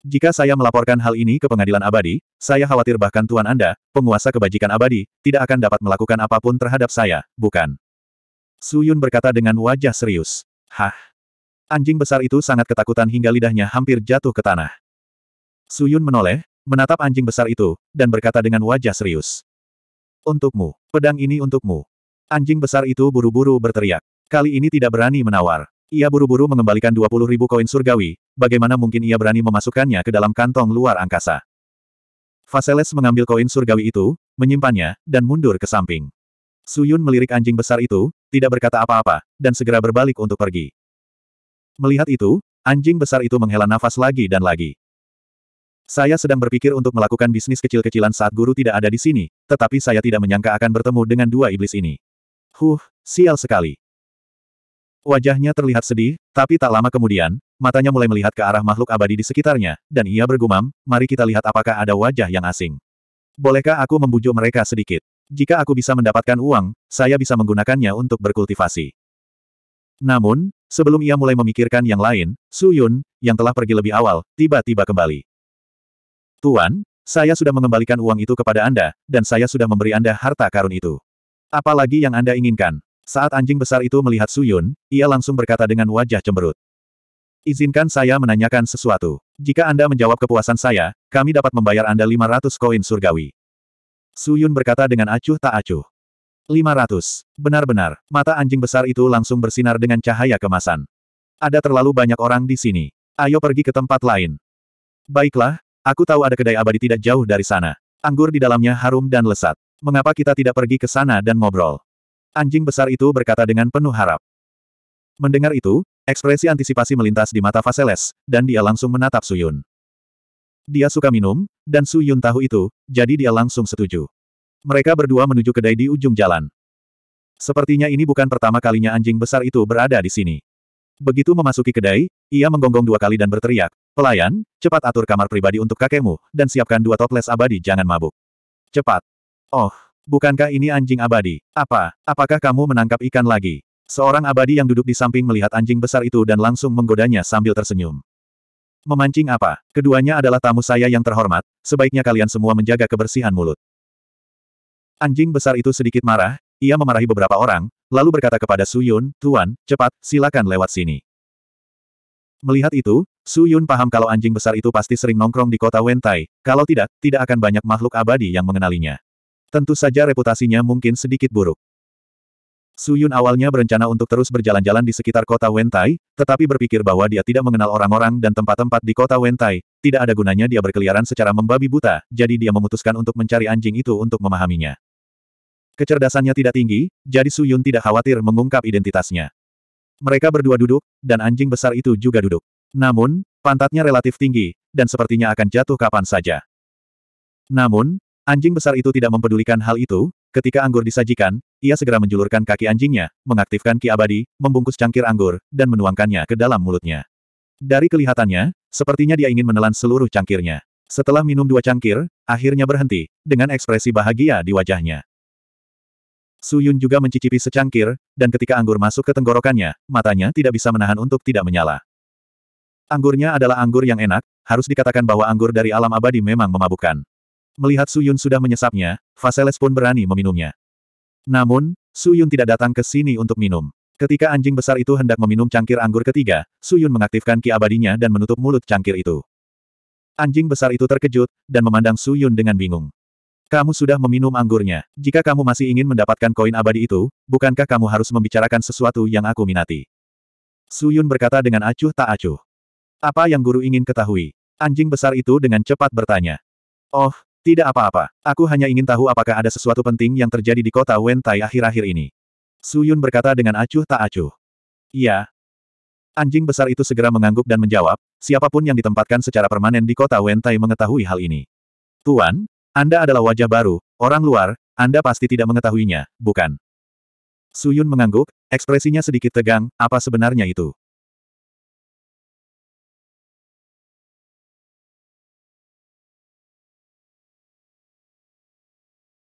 Jika saya melaporkan hal ini ke pengadilan abadi, saya khawatir bahkan Tuan Anda, penguasa kebajikan abadi, tidak akan dapat melakukan apapun terhadap saya, bukan? Suyun berkata dengan wajah serius. Hah? Anjing besar itu sangat ketakutan hingga lidahnya hampir jatuh ke tanah. Suyun menoleh, menatap anjing besar itu, dan berkata dengan wajah serius. Untukmu, pedang ini untukmu. Anjing besar itu buru-buru berteriak. Kali ini tidak berani menawar. Ia buru-buru mengembalikan 20 ribu koin surgawi, bagaimana mungkin ia berani memasukkannya ke dalam kantong luar angkasa. Faseles mengambil koin surgawi itu, menyimpannya, dan mundur ke samping. Suyun melirik anjing besar itu, tidak berkata apa-apa, dan segera berbalik untuk pergi. Melihat itu, anjing besar itu menghela nafas lagi dan lagi. Saya sedang berpikir untuk melakukan bisnis kecil-kecilan saat guru tidak ada di sini, tetapi saya tidak menyangka akan bertemu dengan dua iblis ini. Huh, sial sekali. Wajahnya terlihat sedih, tapi tak lama kemudian, matanya mulai melihat ke arah makhluk abadi di sekitarnya, dan ia bergumam, mari kita lihat apakah ada wajah yang asing. Bolehkah aku membujuk mereka sedikit? Jika aku bisa mendapatkan uang, saya bisa menggunakannya untuk berkultivasi. Namun, sebelum ia mulai memikirkan yang lain, Su Yun, yang telah pergi lebih awal, tiba-tiba kembali. Tuan, saya sudah mengembalikan uang itu kepada Anda, dan saya sudah memberi Anda harta karun itu. Apalagi yang Anda inginkan? Saat anjing besar itu melihat Suyun, ia langsung berkata dengan wajah cemberut. Izinkan saya menanyakan sesuatu. Jika Anda menjawab kepuasan saya, kami dapat membayar Anda 500 koin surgawi. Suyun berkata dengan acuh tak acuh. 500. Benar-benar, mata anjing besar itu langsung bersinar dengan cahaya kemasan. Ada terlalu banyak orang di sini. Ayo pergi ke tempat lain. Baiklah, aku tahu ada kedai abadi tidak jauh dari sana. Anggur di dalamnya harum dan lesat. Mengapa kita tidak pergi ke sana dan ngobrol? Anjing besar itu berkata dengan penuh harap. Mendengar itu, ekspresi antisipasi melintas di mata Faseles, dan dia langsung menatap Suyun. Dia suka minum, dan Suyun tahu itu, jadi dia langsung setuju. Mereka berdua menuju kedai di ujung jalan. Sepertinya ini bukan pertama kalinya anjing besar itu berada di sini. Begitu memasuki kedai, ia menggonggong dua kali dan berteriak, Pelayan, cepat atur kamar pribadi untuk kakekmu, dan siapkan dua toples abadi jangan mabuk. Cepat. Oh, Bukankah ini anjing abadi? Apa? Apakah kamu menangkap ikan lagi? Seorang abadi yang duduk di samping melihat anjing besar itu dan langsung menggodanya sambil tersenyum. Memancing apa? Keduanya adalah tamu saya yang terhormat, sebaiknya kalian semua menjaga kebersihan mulut. Anjing besar itu sedikit marah, ia memarahi beberapa orang, lalu berkata kepada Su Yun, Tuan, cepat, silakan lewat sini. Melihat itu, Su Yun paham kalau anjing besar itu pasti sering nongkrong di kota Wentai, kalau tidak, tidak akan banyak makhluk abadi yang mengenalinya. Tentu saja reputasinya mungkin sedikit buruk. Su Yun awalnya berencana untuk terus berjalan-jalan di sekitar kota Wentai, tetapi berpikir bahwa dia tidak mengenal orang-orang dan tempat-tempat di kota Wentai, tidak ada gunanya dia berkeliaran secara membabi buta, jadi dia memutuskan untuk mencari anjing itu untuk memahaminya. Kecerdasannya tidak tinggi, jadi Su Yun tidak khawatir mengungkap identitasnya. Mereka berdua duduk, dan anjing besar itu juga duduk. Namun, pantatnya relatif tinggi, dan sepertinya akan jatuh kapan saja. Namun, Anjing besar itu tidak mempedulikan hal itu, ketika anggur disajikan, ia segera menjulurkan kaki anjingnya, mengaktifkan ki abadi, membungkus cangkir anggur, dan menuangkannya ke dalam mulutnya. Dari kelihatannya, sepertinya dia ingin menelan seluruh cangkirnya. Setelah minum dua cangkir, akhirnya berhenti, dengan ekspresi bahagia di wajahnya. Suyun juga mencicipi secangkir, dan ketika anggur masuk ke tenggorokannya, matanya tidak bisa menahan untuk tidak menyala. Anggurnya adalah anggur yang enak, harus dikatakan bahwa anggur dari alam abadi memang memabukkan. Melihat Su Yun sudah menyesapnya, Faseles pun berani meminumnya. Namun, Su Yun tidak datang ke sini untuk minum. Ketika anjing besar itu hendak meminum cangkir anggur ketiga, Su Yun mengaktifkan ki abadinya dan menutup mulut cangkir itu. Anjing besar itu terkejut, dan memandang Su Yun dengan bingung. Kamu sudah meminum anggurnya. Jika kamu masih ingin mendapatkan koin abadi itu, bukankah kamu harus membicarakan sesuatu yang aku minati? Su Yun berkata dengan acuh tak acuh. Apa yang guru ingin ketahui? Anjing besar itu dengan cepat bertanya. Oh, tidak apa-apa. Aku hanya ingin tahu apakah ada sesuatu penting yang terjadi di kota Wentai akhir-akhir ini. Su Yun berkata dengan acuh tak acuh. Iya. Anjing besar itu segera mengangguk dan menjawab, siapapun yang ditempatkan secara permanen di kota Wentai mengetahui hal ini. Tuan, Anda adalah wajah baru, orang luar, Anda pasti tidak mengetahuinya, bukan? Suyun mengangguk, ekspresinya sedikit tegang, apa sebenarnya itu?